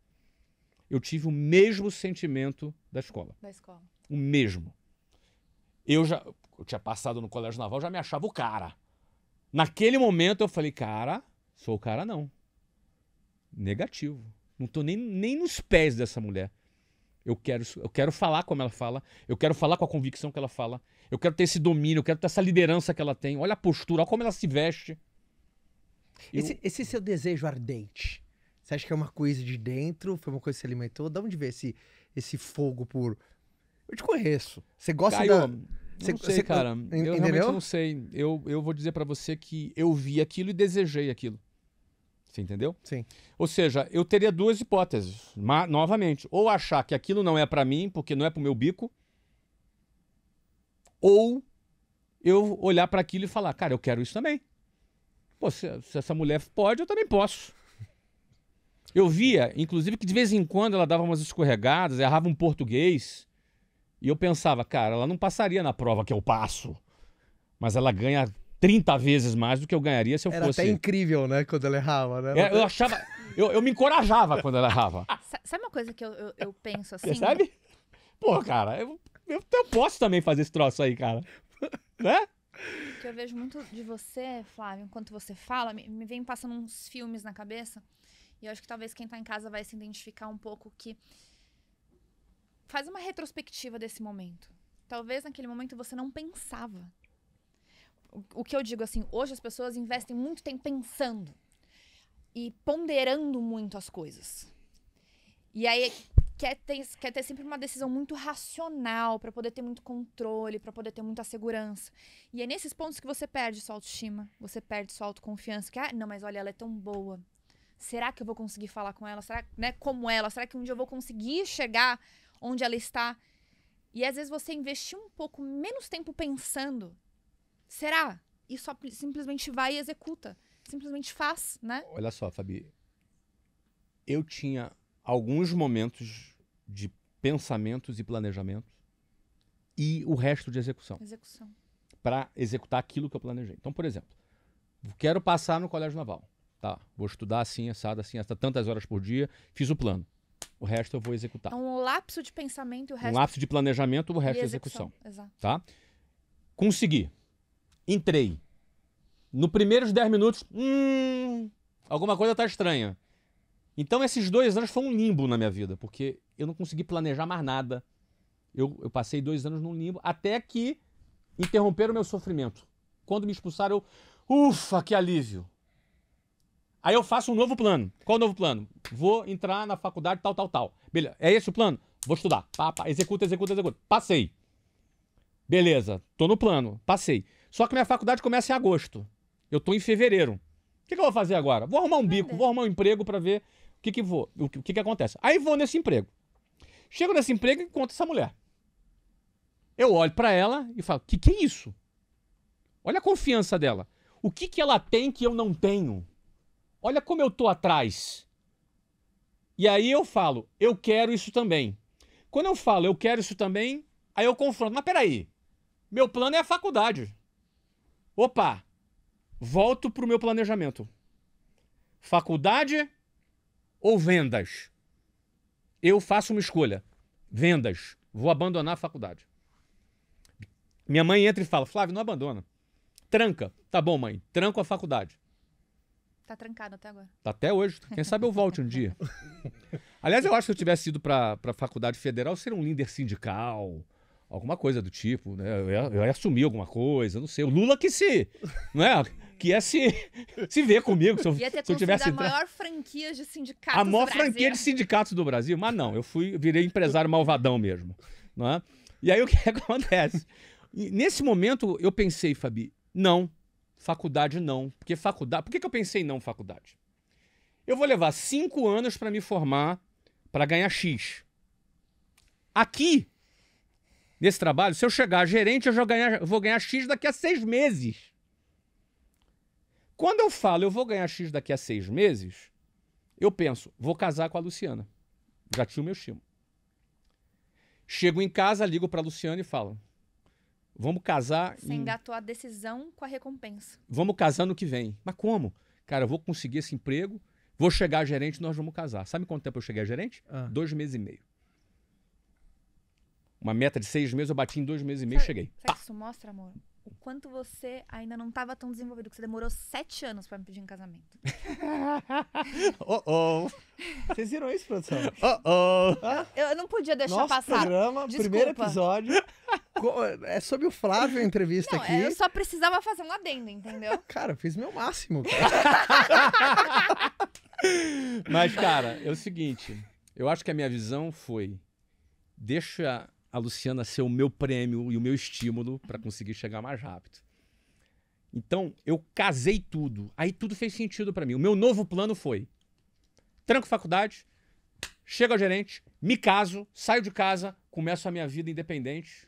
Eu tive o mesmo sentimento da escola. Da escola. O mesmo. Eu já. Eu tinha passado no colégio naval, já me achava o cara. Naquele momento eu falei, cara, Sou o cara, não. Negativo. Não tô nem, nem nos pés dessa mulher. Eu quero, eu quero falar como ela fala, eu quero falar com a convicção que ela fala, eu quero ter esse domínio, eu quero ter essa liderança que ela tem. Olha a postura, olha como ela se veste. Eu... Esse, seu desejo ardente, você acha que é uma coisa de dentro? Foi uma coisa que se alimentou? De onde veio esse, esse fogo por. Eu te conheço. Você gosta Caio, da. Você, não sei, você... cara. Eu Entendeu? realmente não sei. Eu, eu vou dizer para você que eu vi aquilo e desejei aquilo. Você entendeu? Sim. Ou seja, eu teria duas hipóteses, novamente. Ou achar que aquilo não é para mim, porque não é para o meu bico, ou eu olhar para aquilo e falar, cara, eu quero isso também. Pô, se, se essa mulher pode, eu também posso. Eu via, inclusive, que de vez em quando ela dava umas escorregadas, errava um português, e eu pensava, cara, ela não passaria na prova que eu passo, mas ela ganha 30 vezes mais do que eu ganharia se eu Era fosse. Era até incrível, né? Quando ela errava, né? É, eu achava. eu, eu me encorajava quando ela errava. Ah, sabe uma coisa que eu, eu, eu penso assim? Você sabe? Pô, cara, eu, eu, eu posso também fazer esse troço aí, cara. né? que eu vejo muito de você, Flávio, enquanto você fala, me, me, vem passando uns filmes na cabeça. E eu acho que talvez quem tá em casa vai se identificar um pouco que. Faz uma retrospectiva desse momento. Talvez naquele momento você não pensava o que eu digo assim, hoje as pessoas investem muito tempo pensando e ponderando muito as coisas. E aí quer ter, quer ter sempre uma decisão muito racional para poder ter muito controle, para poder ter muita segurança. E é nesses pontos que você perde sua autoestima, você perde sua autoconfiança, que ah, não, mas olha, ela é tão boa. Será que eu vou conseguir falar com ela? Será, né, como ela? Será que um dia eu vou conseguir chegar onde ela está? E às vezes você investir um pouco menos tempo pensando Será? E só simplesmente vai e executa. Simplesmente faz, né? Olha só, Fabi. Eu tinha alguns momentos de pensamentos e planejamentos e o resto de execução. Execução. Para executar aquilo que eu planejei. Então, por exemplo, quero passar no Colégio Naval. Tá, vou estudar assim, assado, assim, hasta tantas horas por dia, fiz o plano. O resto eu vou executar. Então, um lapso de pensamento e o resto. Um lapso de planejamento, o resto de é execução. execução. Exato. Tá? Consegui. Entrei. No primeiros 10 minutos, hum, alguma coisa tá estranha. Então esses dois anos foram um limbo na minha vida, porque eu não consegui planejar mais nada. Eu, eu passei dois anos num limbo, até que interromperam o meu sofrimento. Quando me expulsaram, eu. Ufa, que alívio! Aí eu faço um novo plano. Qual é o novo plano? Vou entrar na faculdade tal, tal, tal. Beleza, é esse o plano? Vou estudar. Pá, pá, executa, executa, executa. Passei. Beleza, tô no plano, passei. Só que minha faculdade começa em agosto. Eu tô em fevereiro. O que, que eu vou fazer agora? Vou arrumar um bico, vou arrumar um emprego para ver o que que vou, o que, o que que acontece. Aí vou nesse emprego. Chego nesse emprego e encontro essa mulher. Eu olho para ela e falo: "Que que é isso?" Olha a confiança dela. O que que ela tem que eu não tenho? Olha como eu tô atrás. E aí eu falo: "Eu quero isso também." Quando eu falo: "Eu quero isso também", aí eu confronto: "Mas peraí, meu plano é a faculdade. Opa! Volto pro meu planejamento. Faculdade ou vendas? Eu faço uma escolha. Vendas. Vou abandonar a faculdade. Minha mãe entra e fala: Flávio, não abandona. Tranca. Tá bom, mãe. Tranco a faculdade. Tá trancado até agora. Tá até hoje. Quem sabe eu volte um dia. Aliás, eu acho que se eu tivesse ido pra, pra faculdade federal, seria um líder sindical, Alguma coisa do tipo, né? Eu ia, eu ia assumir alguma coisa, não sei. O Lula que se. Não né? é? que ia se, se ver comigo. Se eu, ia ter se eu tivesse a maior franquia de sindicatos do Brasil A maior franquia de sindicatos do Brasil. Mas não, eu fui, virei empresário malvadão mesmo. Não é? E aí o que acontece? nesse momento eu pensei, Fabi, não, faculdade não. Porque faculdade. Por que, que eu pensei não faculdade? Eu vou levar cinco anos para me formar para ganhar X. Aqui nesse trabalho, se eu chegar a gerente, eu já ganhar, vou ganhar X daqui a seis meses. Quando eu falo eu vou ganhar X daqui a seis meses, eu penso, vou casar com a Luciana. Já tinha o meu estímulo. Chego em casa, ligo para a Luciana e falo: Vamos casar. Você em... engatou a decisão com a recompensa. Vamos casar no que vem. Mas como? Cara, eu vou conseguir esse emprego, vou chegar a gerente nós vamos casar. Sabe quanto tempo eu cheguei a gerente? Ah. Dois meses e meio uma meta de seis meses, eu bati em dois meses e meio sabe, e cheguei. Sabe isso mostra, amor? O quanto você ainda não estava tão desenvolvido, que você demorou sete anos para me pedir em casamento. oh, oh. Vocês viram isso, produção? Oh, oh. Ah? Eu, eu não podia deixar Nosso passar. programa, Desculpa. primeiro episódio. É sobre o Flávio a entrevista não, aqui. Eu só precisava fazer um adendo, entendeu? Cara, eu fiz meu máximo. Mas, cara, é o seguinte. Eu acho que a minha visão foi deixa a Luciana ser o meu prêmio e o meu estímulo para conseguir chegar mais rápido. Então, eu casei tudo. Aí tudo fez sentido para mim. O meu novo plano foi: tranco faculdade, chego ao gerente, me caso, saio de casa, começo a minha vida independente.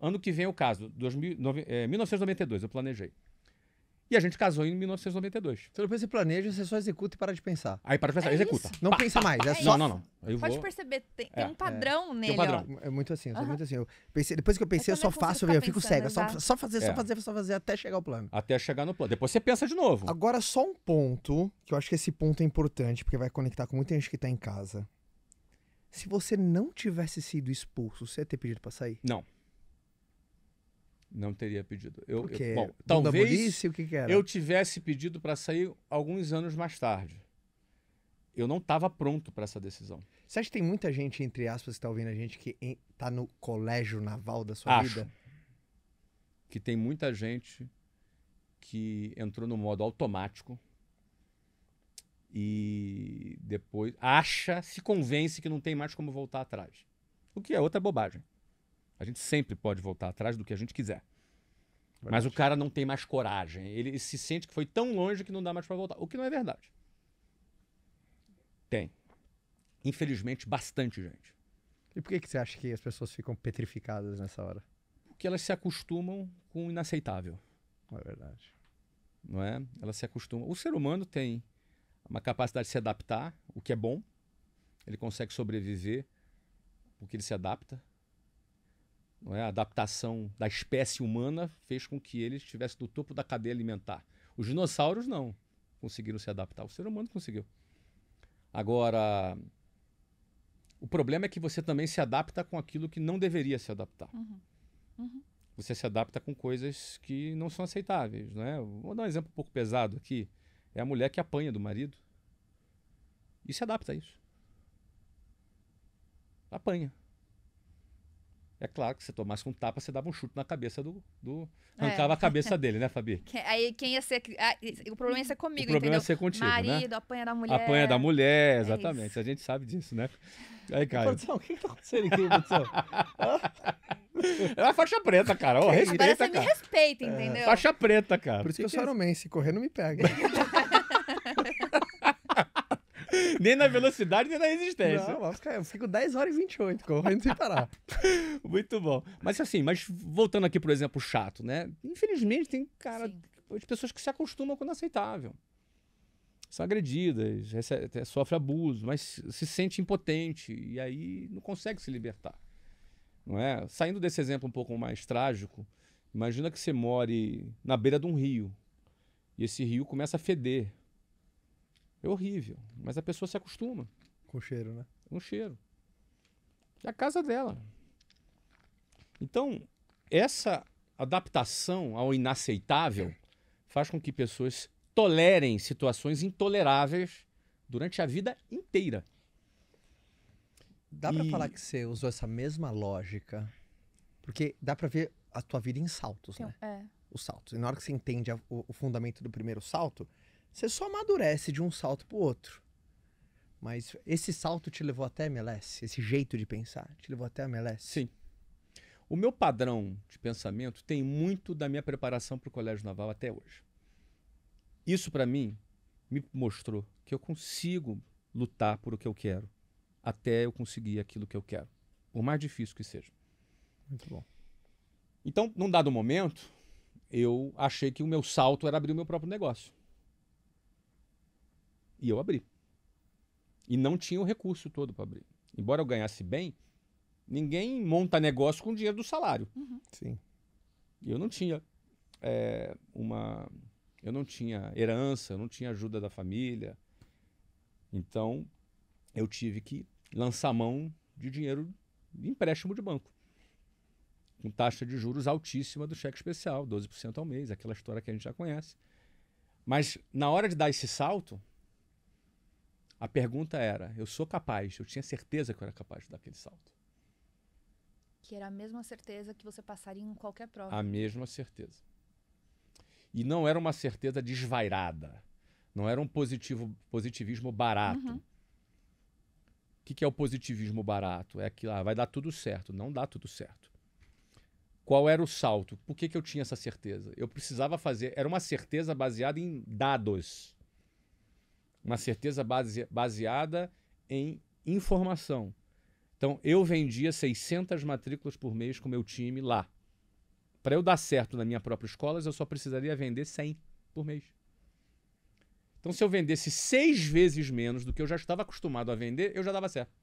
Ano que vem eu caso, 2000, é, 1992, eu planejei. E a gente casou em 1992. Você depois você planeja, você só executa e para de pensar. Aí para de pensar, é executa. Isso. Não pá, pensa pá, mais, é, é só. Não, não, não. Eu Pode vou... perceber, tem, tem é, um padrão nele. Tem um é. padrão. Ó. É muito assim, é muito assim. Eu pensei, depois que eu pensei, eu, eu só faço, eu, fico cego. só, só fazer, só é. fazer, só fazer até chegar ao plano. Até chegar no plano. Depois você pensa de novo. Agora, só um ponto, que eu acho que esse ponto é importante, porque vai conectar com muita gente que está em casa. Se você não tivesse sido expulso, você ia ter pedido para sair? Não. Não teria pedido. Eu, Porque, eu, bom, talvez o que que era? eu tivesse pedido para sair alguns anos mais tarde. Eu não estava pronto para essa decisão. Você acha que tem muita gente, entre aspas, que está ouvindo a gente, que está no colégio naval da sua Acho vida? Que tem muita gente que entrou no modo automático e depois acha, se convence que não tem mais como voltar atrás. O que é outra bobagem. A gente sempre pode voltar atrás do que a gente quiser. Verdade. Mas o cara não tem mais coragem. Ele se sente que foi tão longe que não dá mais para voltar. O que não é verdade. Tem. Infelizmente, bastante gente. E por que, que você acha que as pessoas ficam petrificadas nessa hora? Porque elas se acostumam com o inaceitável. É verdade. Não é? Elas se acostumam. O ser humano tem uma capacidade de se adaptar, o que é bom. Ele consegue sobreviver porque ele se adapta é? a adaptação da espécie humana fez com que ele estivesse no topo da cadeia alimentar. Os dinossauros não conseguiram se adaptar, o ser humano conseguiu. Agora, o problema é que você também se adapta com aquilo que não deveria se adaptar. Uhum. Uhum. Você se adapta com coisas que não são aceitáveis. é? Vou dar um exemplo um pouco pesado aqui. É a mulher que apanha do marido e se adapta a isso. Apanha. É claro que se tomasse um tapa, você dava um chute na cabeça do. do é. arrancava é. a cabeça dele, né, Fabi? aí quem ia ser. Ah, o problema ia é ser comigo, O problema é entendeu? ia ser contigo. Né? Marido, né? apanha da mulher. Apanha da mulher, exatamente. É a gente sabe disso, né? Aí, cara. O que tá acontecendo aqui, produção? é uma faixa preta, cara. Oh, respeita, Agora você cara. me respeita, entendeu? Faixa preta, cara. Por isso que, que eu sou aromense. Correr não me pega. nem na velocidade, nem na resistência. Não, eu fico 10 horas e 28 correndo sem parar. Muito bom. Mas assim, mas voltando aqui, por exemplo, chato, né? Infelizmente tem, cara, Sim. as pessoas que se acostumam com o inaceitável. São agredidas, sofre abuso, mas se sente impotente e aí não consegue se libertar. Não é? Saindo desse exemplo um pouco mais trágico, imagina que você more na beira de um rio e esse rio começa a feder é horrível. Mas a pessoa se acostuma. Com cheiro, né? Com cheiro. É a casa dela. Então, essa adaptação ao inaceitável faz com que pessoas tolerem situações intoleráveis durante a vida inteira. Dá e... para falar que você usou essa mesma lógica, porque dá para ver a tua vida em saltos, né? É. Os saltos. E na hora que você entende a, o, o fundamento do primeiro salto, você só amadurece de um salto para o outro. Mas esse salto te levou até a MLS? Esse jeito de pensar te levou até a MLS? Sim. O meu padrão de pensamento tem muito da minha preparação para o Colégio Naval até hoje. Isso, para mim, me mostrou que eu consigo lutar por o que eu quero até eu conseguir aquilo que eu quero, por mais difícil que seja. Muito bom. Então, num dado momento, eu achei que o meu salto era abrir o meu próprio negócio. E eu abri. E não tinha o recurso todo para abrir. Embora eu ganhasse bem, ninguém monta negócio com o dinheiro do salário. Uhum. Sim. E eu não tinha é, uma. Eu não tinha herança, eu não tinha ajuda da família. Então, eu tive que lançar mão de dinheiro de empréstimo de banco. Com taxa de juros altíssima do cheque especial, 12% ao mês, aquela história que a gente já conhece. Mas na hora de dar esse salto, a pergunta era: eu sou capaz? Eu tinha certeza que eu era capaz de dar aquele salto. Que era a mesma certeza que você passaria em qualquer prova. A mesma certeza. E não era uma certeza desvairada. Não era um positivo, positivismo barato. Uhum. O que, que, é o positivismo barato? É que ah, vai dar tudo certo. Não dá tudo certo. Qual era o salto? Por que, que eu tinha essa certeza? Eu precisava fazer. Era uma certeza baseada em dados uma certeza base, baseada em informação. Então, eu vendia 600 matrículas por mês com meu time lá. Para eu dar certo na minha própria escola, eu só precisaria vender 100 por mês. Então, se eu vendesse seis vezes menos do que eu já estava acostumado a vender, eu já dava certo.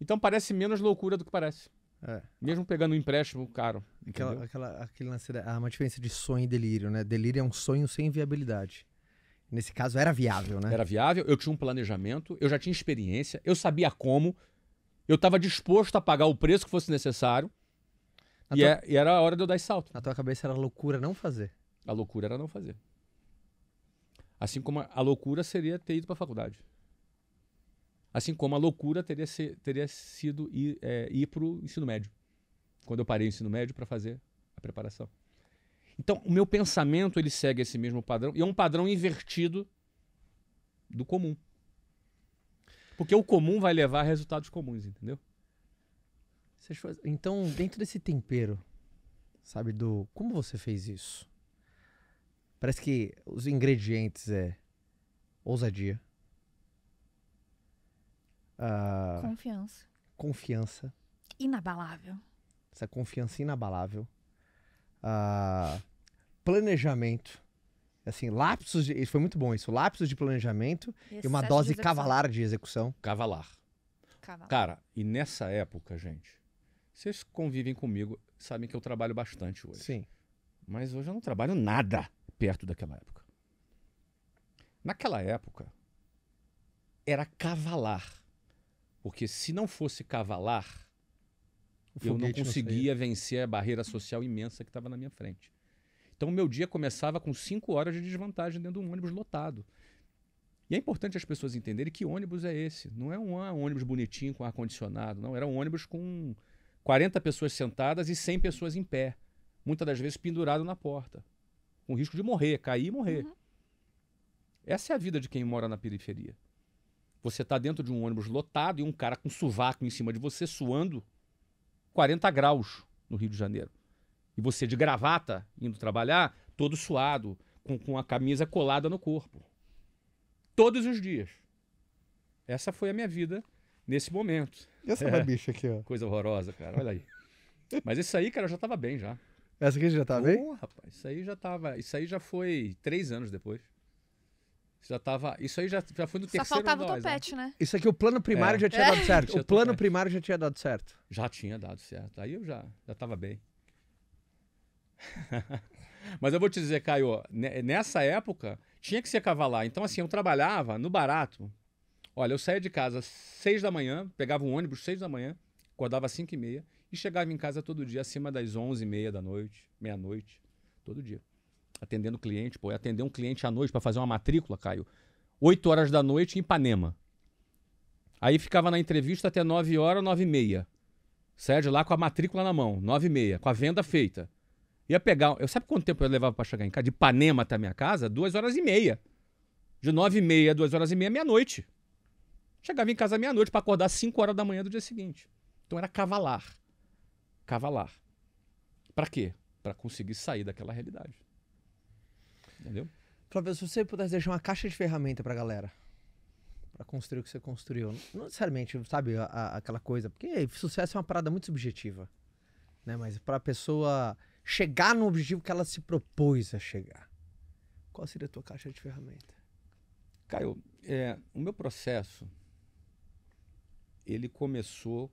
Então, parece menos loucura do que parece. É. Mesmo pegando um empréstimo caro. Aquela, aquela, aquele lance, há ah, uma diferença de sonho e delírio, né? Delírio é um sonho sem viabilidade. Nesse caso era viável, né? Era viável, eu tinha um planejamento, eu já tinha experiência, eu sabia como, eu estava disposto a pagar o preço que fosse necessário. E, tua... é, e, era a hora de eu dar esse salto. Na tua cabeça era loucura não fazer? A loucura era não fazer. Assim como a loucura seria ter ido para a faculdade. Assim como a loucura teria, ser, teria sido ir, é, ir para o ensino médio. Quando eu parei o ensino médio para fazer a preparação. Então, o meu pensamento ele segue esse mesmo padrão e é um padrão invertido do comum. Porque o comum vai levar a resultados comuns, entendeu? Então, dentro desse tempero, sabe, do como você fez isso? Parece que os ingredientes é ousadia. Ah, confiança. Confiança. Inabalável. Essa confiança inabalável uh, planejamento. Assim, lapsos de. Isso foi muito bom isso. Lapsos de planejamento e, e uma dose de cavalar de execução. Cavalar. cavalar. Cara, e nessa época, gente, vocês convivem comigo, sabem que eu trabalho bastante hoje. Sim. Mas hoje eu não trabalho nada perto daquela época. Naquela época, era cavalar. Porque se não fosse cavalar, eu não conseguia não vencer a barreira social imensa que estava na minha frente. Então o meu dia começava com cinco horas de desvantagem dentro de um ônibus lotado. E é importante as pessoas entenderem que ônibus é esse. Não é um ah, ônibus bonitinho com ar-condicionado, não. Era um ônibus com 40 pessoas sentadas e 100 pessoas em pé. Muitas das vezes pendurado na porta. Com risco de morrer, cair e morrer. Uhum. Essa é a vida de quem mora na periferia. Você está dentro de um ônibus lotado e um cara com sovaco em cima de você, suando, 40 graus no Rio de Janeiro. E você de gravata indo trabalhar, todo suado, com, com a camisa colada no corpo. Todos os dias. Essa foi a minha vida nesse momento. E essa é, bicha aqui, ó. Coisa horrorosa, cara. Olha aí. Mas isso aí, cara, eu já tava bem já. Essa aqui já tava tá oh, bem? rapaz, isso aí já tava. Isso aí já foi três anos depois. Já tava. Isso aí já, já foi no Só terceiro. Só faltava o né? topete, né? né? Isso aqui o plano primário é. já tinha é. dado certo. Tinha o plano topete. primário já tinha dado certo. Já tinha dado certo. Aí eu já, já tava bem. Mas eu vou te dizer, Caio, nessa época tinha que ser cavalar. Então, assim, eu trabalhava no barato. Olha, eu saía de casa às seis da manhã, pegava um ônibus às seis da manhã, acordava às cinco e meia e chegava em casa todo dia acima das onze e meia da noite, meia-noite, todo dia atendendo cliente, pô, eu atender um cliente à noite para fazer uma matrícula, Caio. 8 horas da noite em Ipanema. Aí ficava na entrevista até 9 horas, 9 e meia. Sede lá com a matrícula na mão, 9 e meia, com a venda feita. Ia pegar. Eu sabe quanto tempo eu levava para chegar em casa? De Ipanema até minha casa? Duas horas e meia. De nove e meia, duas horas e meia, meia-noite. Chegava em casa meia-noite para acordar 5 horas da manhã do dia seguinte. Então era cavalar. Cavalar. Para quê? Para conseguir sair daquela realidade. Entendeu? Flávio, se você pudesse deixar uma caixa de ferramenta pra galera para construir o que você construiu, não necessariamente, sabe, a, a, aquela coisa, porque sucesso é uma parada muito subjetiva, né? Mas para a pessoa chegar no objetivo que ela se propôs a chegar, qual seria a tua caixa de ferramenta? Caio, é, o meu processo ele começou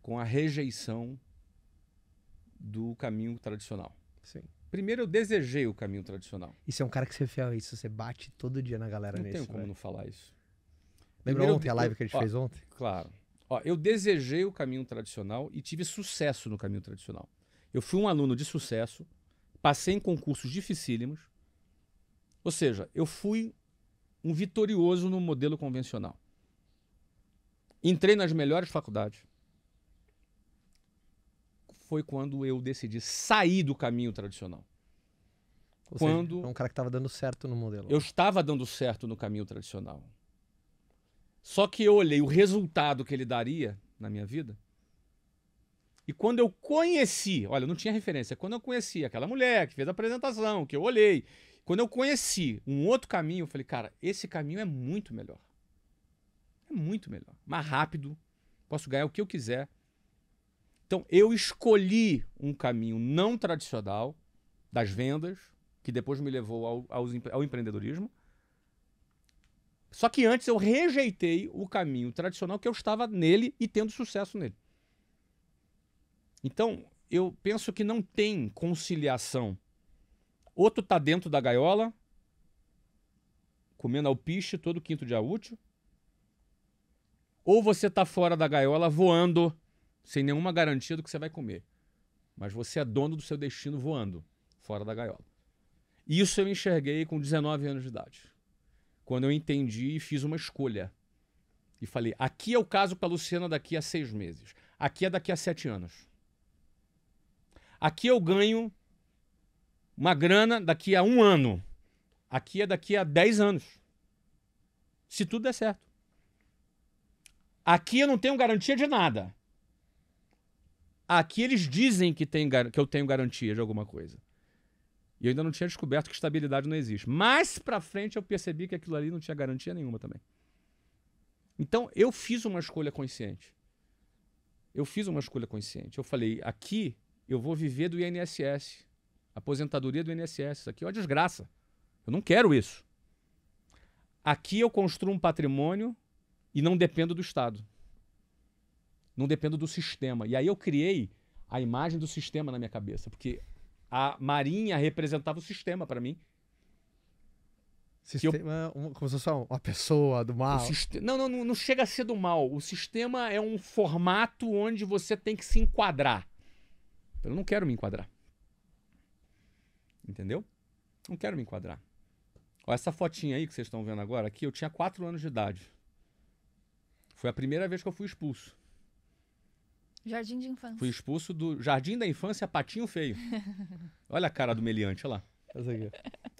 com a rejeição do caminho tradicional. Sim. Primeiro, eu desejei o caminho tradicional. Isso é um cara que você é fiel a isso, você bate todo dia na galera não nesse. Não tenho como véio. não falar isso. Lembra Primeiro, ontem eu... a live que a gente ó, fez ontem? Claro. Ó, eu desejei o caminho tradicional e tive sucesso no caminho tradicional. Eu fui um aluno de sucesso, passei em concursos dificílimos, ou seja, eu fui um vitorioso no modelo convencional. Entrei nas melhores faculdades foi quando eu decidi sair do caminho tradicional. Ou quando seja, é um cara que estava dando certo no modelo. Eu estava dando certo no caminho tradicional. Só que eu olhei o resultado que ele daria na minha vida. E quando eu conheci, olha, não tinha referência, quando eu conheci aquela mulher que fez a apresentação, que eu olhei, quando eu conheci um outro caminho, eu falei, cara, esse caminho é muito melhor. É muito melhor. Mais rápido, posso ganhar o que eu quiser, então, eu escolhi um caminho não tradicional das vendas, que depois me levou ao, ao, ao empreendedorismo. Só que antes eu rejeitei o caminho tradicional que eu estava nele e tendo sucesso nele. Então, eu penso que não tem conciliação. Ou está dentro da gaiola, comendo alpiche todo quinto dia útil, ou você está fora da gaiola voando sem nenhuma garantia do que você vai comer. Mas você é dono do seu destino voando, fora da gaiola. Isso eu enxerguei com 19 anos de idade. Quando eu entendi e fiz uma escolha. E falei: aqui é o caso para a Luciana daqui a seis meses. Aqui é daqui a sete anos. Aqui eu ganho uma grana daqui a um ano. Aqui é daqui a dez anos. Se tudo der certo. Aqui eu não tenho garantia de nada. Aqui eles dizem que, tem, que eu tenho garantia de alguma coisa. E eu ainda não tinha descoberto que estabilidade não existe. Mais pra frente eu percebi que aquilo ali não tinha garantia nenhuma também. Então eu fiz uma escolha consciente. Eu fiz uma escolha consciente. Eu falei, aqui eu vou viver do INSS. Aposentadoria do INSS. Isso aqui é uma desgraça. Eu não quero isso. Aqui eu construo um patrimônio e não dependo do Estado não dependo do sistema. E aí eu criei a imagem do sistema na minha cabeça, porque a Marinha representava o sistema para mim. Sistema, eu, como se fosse uma pessoa do mal. não, não, não chega a ser do mal. O sistema é um formato onde você tem que se enquadrar. Eu não quero me enquadrar. Entendeu? Não quero me enquadrar. Ó, essa fotinha aí que vocês estão vendo agora aqui, eu tinha 4 anos de idade. Foi a primeira vez que eu fui expulso. Jardim de infância. Fui expulso do Jardim da Infância Patinho Feio. Olha a cara do meliante, olha lá.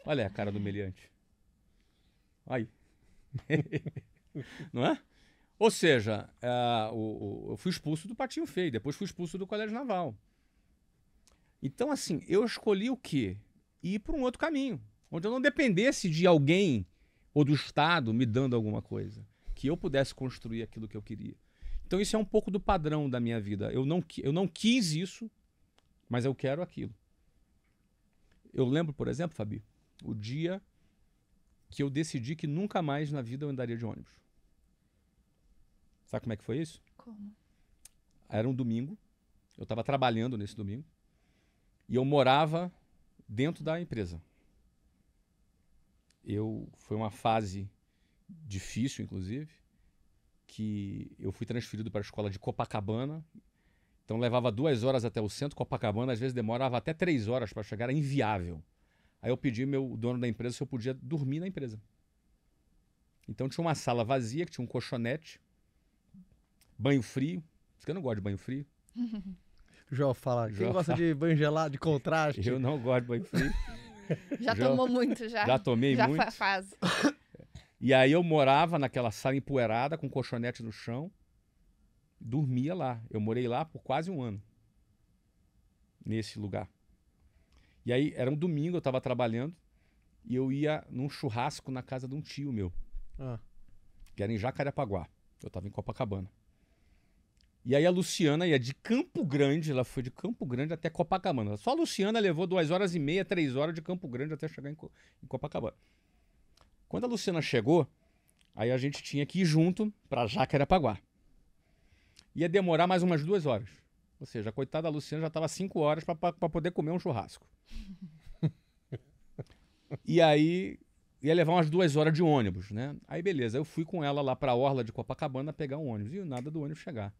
Olha a cara do meliante. Aí. Não é? Ou seja, uh, o, o, eu fui expulso do Patinho Feio, depois fui expulso do Colégio Naval. Então, assim, eu escolhi o quê? Ir para um outro caminho, onde eu não dependesse de alguém ou do Estado me dando alguma coisa, que eu pudesse construir aquilo que eu queria. Então isso é um pouco do padrão da minha vida. Eu não, eu não quis isso, mas eu quero aquilo. Eu lembro, por exemplo, Fabi, o dia que eu decidi que nunca mais na vida eu andaria de ônibus. Sabe como é que foi isso? Como? Era um domingo, eu estava trabalhando nesse domingo, e eu morava dentro da empresa. Eu foi uma fase difícil, inclusive que eu fui transferido para a escola de Copacabana. Então levava duas horas até o centro, Copacabana às vezes demorava até três horas para chegar, era inviável. Aí eu pedi meu dono da empresa se eu podia dormir na empresa. Então tinha uma sala vazia, que tinha um colchonete, banho frio. Porque eu não gosto de banho frio. João fala, quem João gosta fala. de banho gelado, de contraste? Eu não gosto de banho frio. já João, tomou muito, já. Já tomei já muito. Já faz. E aí eu morava naquela sala empoeirada, com colchonete no chão, dormia lá. Eu morei lá por quase um ano, nesse lugar. E aí era um domingo, eu estava trabalhando, e eu ia num churrasco na casa de um tio meu, ah. que era em Jacarepaguá. Eu estava em Copacabana. E aí a Luciana ia de Campo Grande, ela foi de Campo Grande até Copacabana. Só a Luciana levou duas horas e meia, três horas de Campo Grande até chegar em, Co em Copacabana. Quando a Luciana chegou, aí a gente tinha que ir junto para Jacarepaguá. Ia demorar mais umas duas horas. Ou seja, a coitada da Luciana já estava cinco horas para poder comer um churrasco. e aí ia levar umas duas horas de ônibus, né? Aí beleza, eu fui com ela lá para a orla de Copacabana pegar um ônibus e nada do ônibus chegar.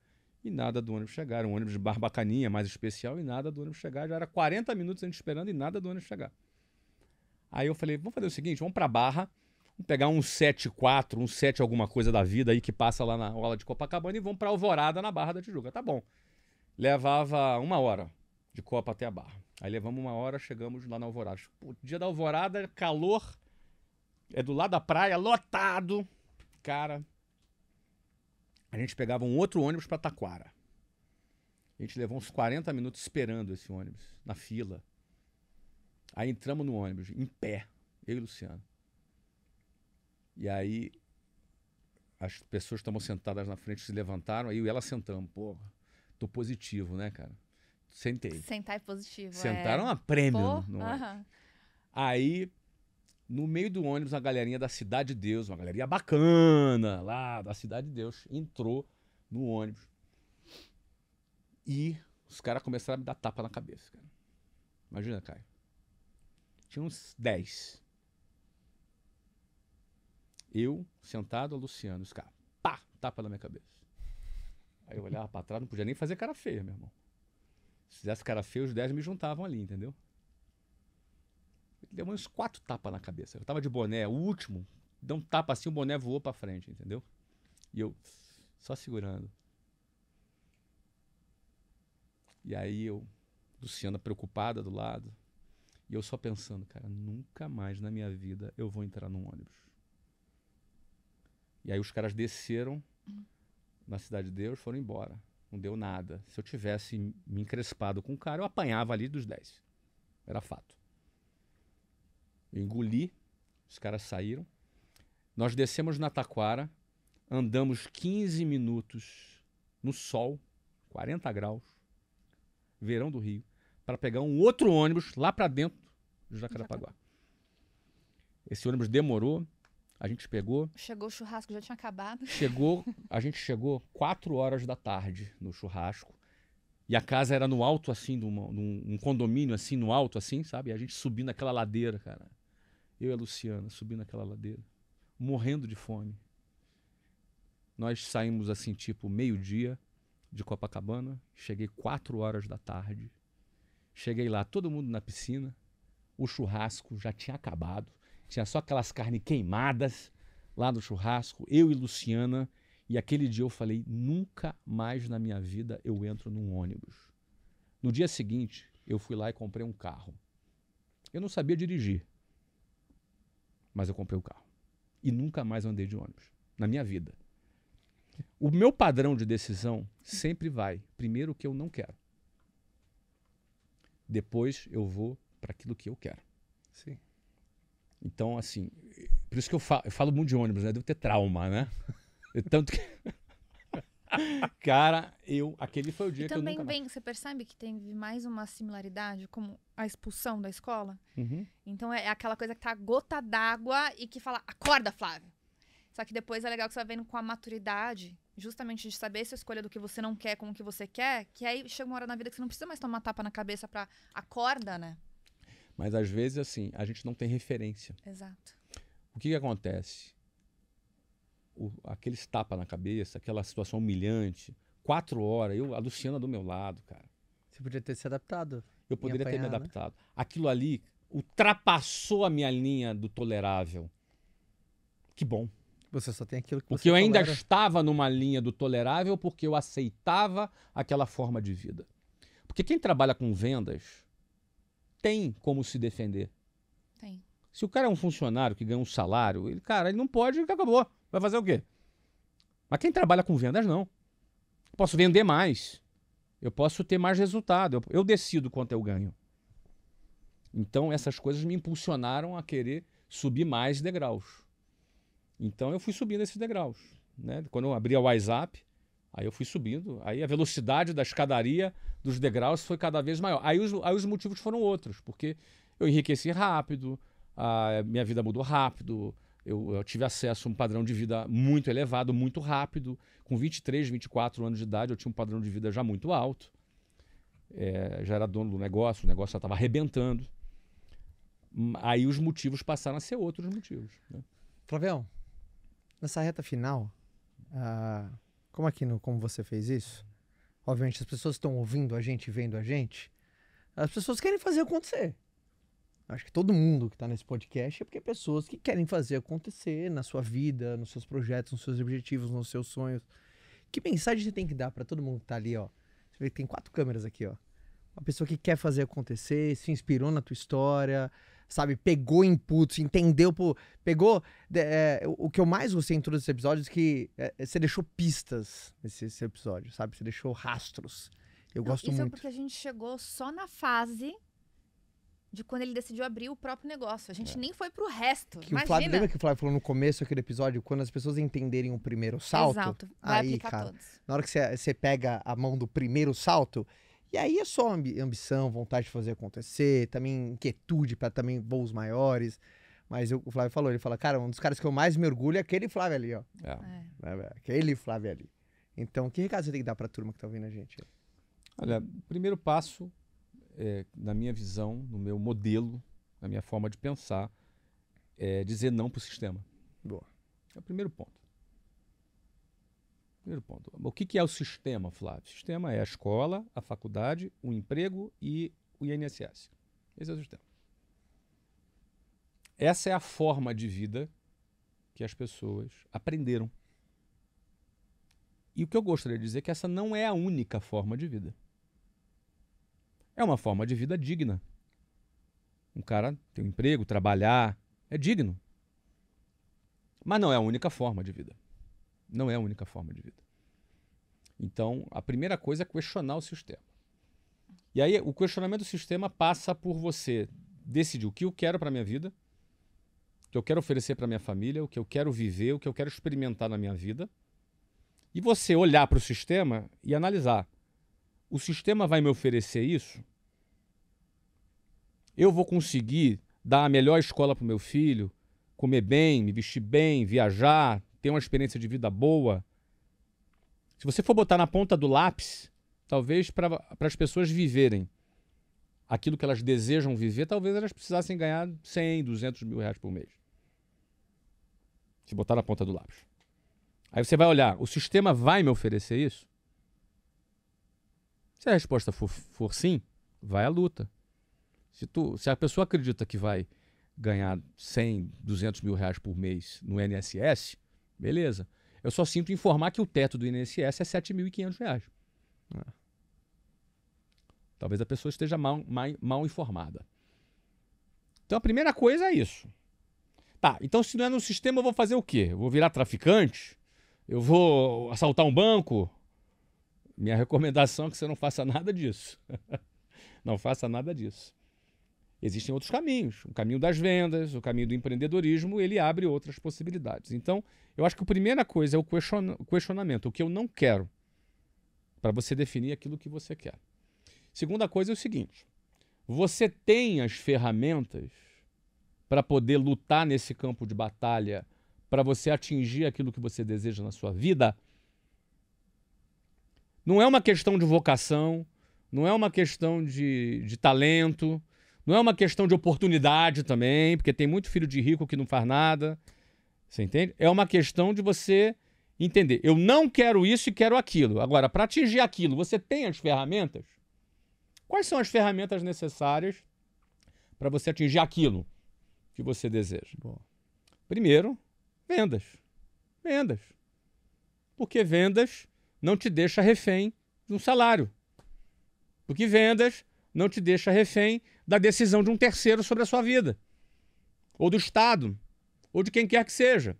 E nada do ônibus chegar, um ônibus de barbacaninha mais especial e nada do ônibus chegar. Já era 40 minutos a gente esperando e nada do ônibus chegar. Aí eu falei, vamos fazer o seguinte, vamos para Barra, Vamos pegar um 7-4, um 7 alguma coisa da vida aí que passa lá na aula de Copacabana e vão pra Alvorada na Barra da Tijuca. Tá bom. Levava uma hora de Copa até a Barra. Aí levamos uma hora, chegamos lá na Alvorada. Pô, dia da Alvorada, calor, é do lado da praia, lotado. Cara, a gente pegava um outro ônibus para Taquara. A gente levou uns 40 minutos esperando esse ônibus, na fila. Aí entramos no ônibus, em pé, eu e o Luciano. E aí as pessoas estavam sentadas na frente, se levantaram, aí eu e ela sentamos. Pô, tô positivo, né, cara? Sentei. Sentar é positivo. É. Sentaram é... a prêmio. no, no Aí, no meio do ônibus, a galerinha da Cidade de Deus, uma galeria bacana lá da Cidade de Deus, entrou no ônibus. E os caras começaram a me dar tapa na cabeça, cara. Imagina, Caio. Tinha uns 10. Eu, sentado, a Luciano, os caras, pá, tapa na minha cabeça. Aí eu olhava pra trás, não podia nem fazer cara feia, meu irmão. Se fizesse cara feia, os 10 me juntavam ali, entendeu? Ele deu uns quatro tapas na cabeça. Eu tava de boné, o último, deu um tapa assim, o boné voou pra frente, entendeu? E eu, só segurando. E aí eu, Luciana preocupada do lado, e eu só pensando, cara, nunca mais na minha vida eu vou entrar num ônibus. E aí os caras desceram na Cidade de Deus, foram embora. Não deu nada. Se eu tivesse me encrespado com o cara, eu apanhava ali dos 10. Era fato. Eu engoli, os caras saíram. Nós descemos na Taquara, andamos 15 minutos no sol, 40 graus, verão do Rio, para pegar um outro ônibus lá para dentro do Jacarapaguá. Esse ônibus demorou, a gente pegou. Chegou o churrasco, já tinha acabado. Chegou, a gente chegou quatro horas da tarde no churrasco. E a casa era no alto, assim, numa, num um condomínio, assim, no alto, assim, sabe? E a gente subindo aquela ladeira, cara. Eu e a Luciana subindo aquela ladeira, morrendo de fome. Nós saímos, assim, tipo, meio-dia de Copacabana. Cheguei quatro horas da tarde. Cheguei lá, todo mundo na piscina. O churrasco já tinha acabado. Tinha só aquelas carnes queimadas lá no churrasco, eu e Luciana. E aquele dia eu falei: nunca mais na minha vida eu entro num ônibus. No dia seguinte, eu fui lá e comprei um carro. Eu não sabia dirigir, mas eu comprei o um carro. E nunca mais andei de ônibus na minha vida. O meu padrão de decisão sempre vai: primeiro o que eu não quero, depois eu vou para aquilo que eu quero. Sim. Então, assim, por isso que eu falo, eu falo muito de ônibus, né? deve ter trauma, né? Tanto que. Cara, eu. Aquele foi o dia e que eu nunca também vem, você percebe que tem mais uma similaridade, como a expulsão da escola? Uhum. Então é, é, aquela coisa que tá gota d'água e que fala, acorda, Flávio. Só que depois é legal que você vai vendo com a maturidade, justamente de saber essa escolha do que você não quer com o que você quer, que aí chega uma hora na vida que você não precisa mais tomar tapa na cabeça pra acorda, né? Mas às vezes, assim, a gente não tem referência. Exato. O que, que acontece? O, aquele tapa na cabeça, aquela situação humilhante, quatro horas, eu, a Luciana do meu lado, cara. Você podia ter se adaptado. Eu poderia apanhar, ter me adaptado. Né? Aquilo ali ultrapassou a minha linha do tolerável. Que bom. Você só tem aquilo que Porque eu ainda tolera. estava numa linha do tolerável porque eu aceitava aquela forma de vida. Porque quem trabalha com vendas tem como se defender. Tem. Se o cara é um funcionário que ganha um salário, ele, cara, ele não pode, acabou. Vai fazer o quê? Mas quem trabalha com vendas, não. Posso vender mais. Eu posso ter mais resultado. Eu, eu decido quanto eu ganho. Então, essas coisas me impulsionaram a querer subir mais degraus. Então, eu fui subindo esses degraus. Né? Quando eu abri a WhatsApp, Aí eu fui subindo, aí a velocidade da escadaria dos degraus foi cada vez maior. Aí os, aí os motivos foram outros, porque eu enriqueci rápido, a minha vida mudou rápido, eu, eu, tive acesso a um padrão de vida muito elevado, muito rápido. Com 23, 24 anos de idade, eu tinha um padrão de vida já muito alto. É, já era dono do negócio, o negócio já estava arrebentando. Hum, aí os motivos passaram a ser outros motivos. Né? Flavião, nessa reta final, uh como aqui no Como Você Fez Isso, obviamente as pessoas estão ouvindo a gente, vendo a gente, as pessoas querem fazer acontecer. Acho que todo mundo que está nesse podcast é porque pessoas que querem fazer acontecer na sua vida, nos seus projetos, nos seus objetivos, nos seus sonhos. Que mensagem você tem que dar para todo mundo que está ali, ó? Você vê que tem quatro câmeras aqui, ó. Uma pessoa que quer fazer acontecer, se inspirou na tua história, sabe? Pegou inputs, entendeu, pô, pegou. É, o que eu mais gostei em todos esses episódios é que é, é você deixou pistas nesse, episódio, sabe? Você deixou rastros. Eu Não, gosto isso é muito. Isso é porque a gente chegou só na fase de quando ele decidiu abrir o próprio negócio. A gente é. nem foi pro resto. Que Imagina. o Flávio, lembra que o Flávio falou no começo aquele episódio? Quando as pessoas entenderem o primeiro salto. Exato. Vai aí, aplicar cara, todos. Na hora que você pega a mão do primeiro salto, e aí é só ambição, vontade de fazer acontecer, também inquietude para também voos maiores. Mas eu, o Flávio falou, ele fala, cara, um dos caras que eu mais me orgulho é aquele Flávio ali, ó. É. É, aquele Flávio ali. Então, que recado você tem que dar para a turma que está ouvindo a gente? Olha, primeiro passo, é, na minha visão, no meu modelo, na minha forma de pensar, é dizer não para o sistema. Boa. É o primeiro ponto. Primeiro ponto. O que, que é o sistema, Flávio? O sistema é a escola, a faculdade, o emprego e o INSS. Esse é o sistema. Essa é a forma de vida que as pessoas aprenderam. E o que eu gostaria de dizer é que essa não é a única forma de vida. É uma forma de vida digna. Um cara tem um emprego, trabalhar, é digno. Mas não é a única forma de vida. Não é a única forma de vida. Então, a primeira coisa é questionar o sistema. E aí, o questionamento do sistema passa por você decidir o que eu quero para minha vida, o que eu quero oferecer para minha família, o que eu quero viver, o que eu quero experimentar na minha vida. E você olhar para o sistema e analisar: o sistema vai me oferecer isso? Eu vou conseguir dar a melhor escola para o meu filho, comer bem, me vestir bem, viajar, ter uma experiência de vida boa, se você for botar na ponta do lápis, talvez para as pessoas viverem aquilo que elas desejam viver, talvez elas precisassem ganhar 100, 200 mil reais por mês. Se botar na ponta do lápis. Aí você vai olhar, o sistema vai me oferecer isso? Se a resposta for, for sim, vai à luta. Se, tu, se a pessoa acredita que vai ganhar 100, 200 mil reais por mês no NSS, Beleza. Eu só sinto informar que o teto do INSS é R$ 7.500. Ah. Talvez a pessoa esteja mal, mal, mal informada. Então a primeira coisa é isso. Tá, então se não é no sistema, eu vou fazer o quê? Eu vou virar traficante? Eu vou assaltar um banco? Minha recomendação é que você não faça nada disso. não faça nada disso. Existem outros caminhos, o caminho das vendas, o caminho do empreendedorismo, ele abre outras possibilidades. Então, eu acho que a primeira coisa é o questionamento, o que eu não quero, para você definir aquilo que você quer. Segunda coisa é o seguinte: você tem as ferramentas para poder lutar nesse campo de batalha, para você atingir aquilo que você deseja na sua vida? Não é uma questão de vocação, não é uma questão de, de talento, não é uma questão de oportunidade também, porque tem muito filho de rico que não faz nada. Você entende? É uma questão de você entender. Eu não quero isso e quero aquilo. Agora, para atingir aquilo, você tem as ferramentas? Quais são as ferramentas necessárias para você atingir aquilo que você deseja? Bom. Primeiro, vendas. Vendas. Porque vendas não te deixa refém de um salário. Porque vendas não te deixa refém da decisão de um terceiro sobre a sua vida, ou do Estado, ou de quem quer que seja.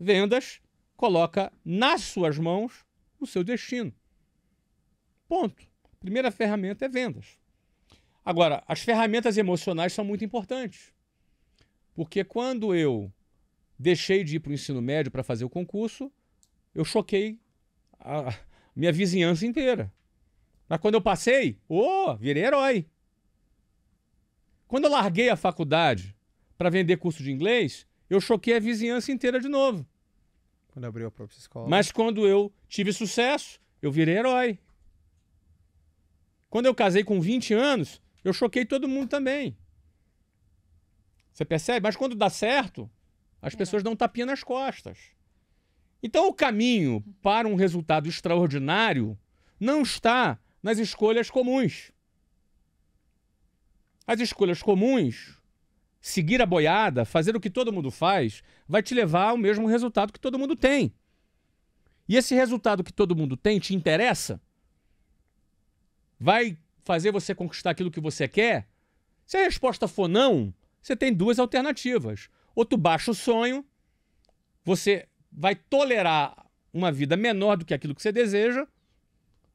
Vendas coloca nas suas mãos o seu destino. Ponto. Primeira ferramenta é vendas. Agora, as ferramentas emocionais são muito importantes. Porque quando eu deixei de ir para o ensino médio para fazer o concurso, eu choquei a minha vizinhança inteira. Mas quando eu passei, oh, virei herói. Quando eu larguei a faculdade para vender curso de inglês, eu choquei a vizinhança inteira de novo. Quando abriu a própria escola. Mas quando eu tive sucesso, eu virei herói. Quando eu casei com 20 anos, eu choquei todo mundo também. Você percebe? Mas quando dá certo, as é. pessoas dão tapinha nas costas. Então o caminho para um resultado extraordinário não está nas escolhas comuns. As escolhas comuns, seguir a boiada, fazer o que todo mundo faz, vai te levar ao mesmo resultado que todo mundo tem. E esse resultado que todo mundo tem te interessa? Vai fazer você conquistar aquilo que você quer? Se a resposta for não, você tem duas alternativas. Ou tu baixa o sonho, você vai tolerar uma vida menor do que aquilo que você deseja,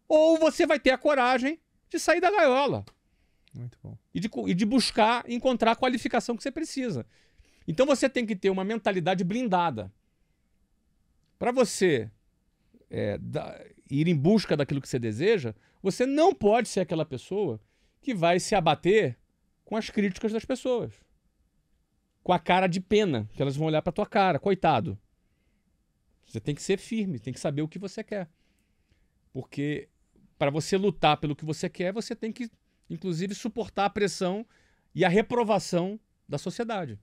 ou você vai ter a coragem de sair da gaiola. Muito bom e de, e de buscar encontrar a qualificação que você precisa. Então você tem que ter uma mentalidade blindada. Para você é, da, ir em busca daquilo que você deseja, você não pode ser aquela pessoa que vai se abater com as críticas das pessoas. Com a cara de pena, que elas vão olhar para tua cara, coitado. Você tem que ser firme, tem que saber o que você quer. Porque para você lutar pelo que você quer, você tem que inclusive suportar a pressão e a reprovação da sociedade.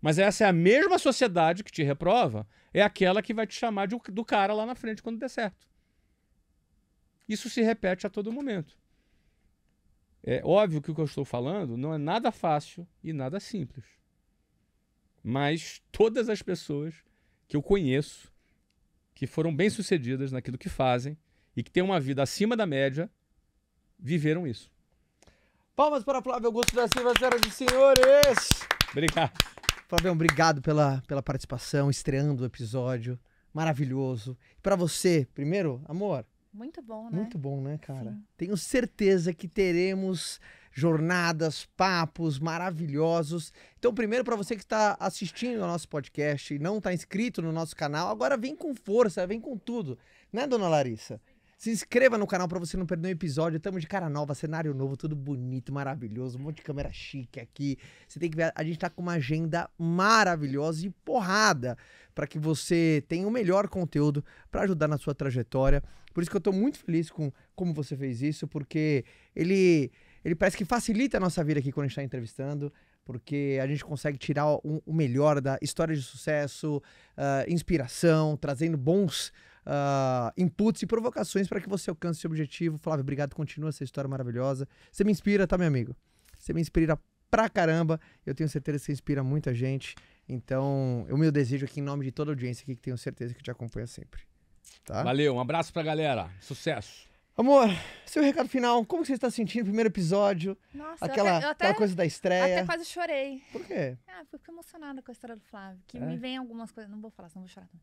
Mas essa é a mesma sociedade que te reprova, é aquela que vai te chamar de, do cara lá na frente quando der certo. Isso se repete a todo momento. É óbvio que o que eu estou falando não é nada fácil e nada simples. Mas todas as pessoas que eu conheço que foram bem-sucedidas naquilo que fazem e que têm uma vida acima da média viveram isso. Palmas para Flávio Augusto da Silva, senhoras e senhores. Obrigado. Flávio, obrigado pela, pela participação, estreando o episódio. Maravilhoso. Para você, primeiro, amor. Muito bom, né? Muito bom, né, cara? Sim. Tenho certeza que teremos jornadas, papos maravilhosos. Então, primeiro, para você que está assistindo ao nosso podcast e não está inscrito no nosso canal, agora vem com força, vem com tudo, né, dona Larissa? Se inscreva no canal para você não perder um episódio. Tamo de cara nova, cenário novo, tudo bonito, maravilhoso, um monte de câmera chique aqui. Você tem que ver, a gente tá com uma agenda maravilhosa e porrada para que você tenha o melhor conteúdo para ajudar na sua trajetória. Por isso que eu tô muito feliz com como você fez isso, porque ele ele parece que facilita a nossa vida aqui quando a gente tá entrevistando porque a gente consegue tirar o, melhor da história de sucesso, uh, inspiração, trazendo bons uh, inputs e provocações para que você alcance seu objetivo. Flávio, obrigado. Continua essa história maravilhosa. Você me inspira, tá, meu amigo? Você me inspira pra caramba. Eu tenho certeza que você inspira muita gente. Então, o meu desejo aqui, em nome de toda a audiência aqui, que tenho certeza que te acompanha sempre. Tá? Valeu, um abraço pra galera. Sucesso. Amor, seu recado final, como você está sentindo o primeiro episódio? Nossa, aquela, eu até, eu até, aquela coisa da estreia. Até quase chorei. Por quê? Ah, fico emocionada com a história do Flávio. Que é? me vem algumas coisas. Não vou falar, senão vou chorar também.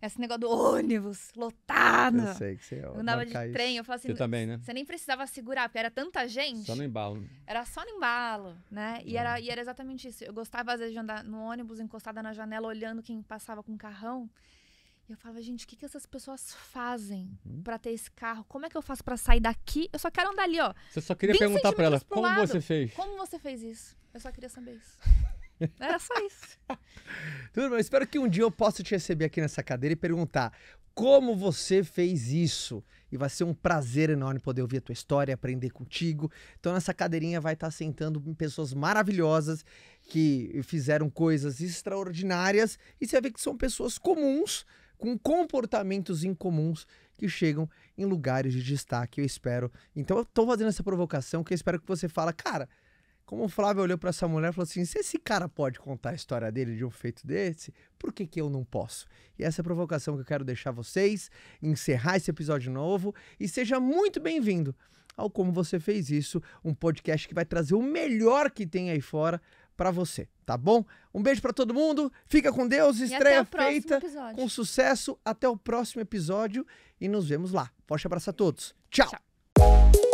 Esse negócio do ônibus lotado. Eu sei que você é, Eu andava de isso. trem, eu falava assim. Você também, né? Você nem precisava segurar, porque era tanta gente. Só no embalo. Era só no embalo, né? E, é. era, e era exatamente isso. Eu gostava, às vezes, de andar no ônibus, encostada na janela, olhando quem passava com o carrão. E eu falava, gente, o que, que essas pessoas fazem uhum. para ter esse carro? Como é que eu faço para sair daqui? Eu só quero andar ali, ó. Você só queria perguntar para ela, como lado. você fez? Como você fez isso? Eu só queria saber isso. Era só isso. Tudo bem, espero que um dia eu possa te receber aqui nessa cadeira e perguntar como você fez isso. E vai ser um prazer enorme poder ouvir a tua história, aprender contigo. Então, nessa cadeirinha vai estar sentando pessoas maravilhosas que fizeram coisas extraordinárias. E você vai ver que são pessoas comuns, com comportamentos incomuns, que chegam em lugares de destaque, eu espero. Então, eu estou fazendo essa provocação que eu espero que você fala, cara como o Flávio olhou para essa mulher e falou assim: se esse cara pode contar a história dele de um feito desse, por que, que eu não posso? E essa é a provocação que eu quero deixar vocês, encerrar esse episódio novo e seja muito bem-vindo ao Como Você Fez Isso, um podcast que vai trazer o melhor que tem aí fora para você, tá bom? Um beijo para todo mundo, fica com Deus, estreia feita episódio. com sucesso, até o próximo episódio e nos vemos lá. Forte abraço a todos. Tchau. Tchau.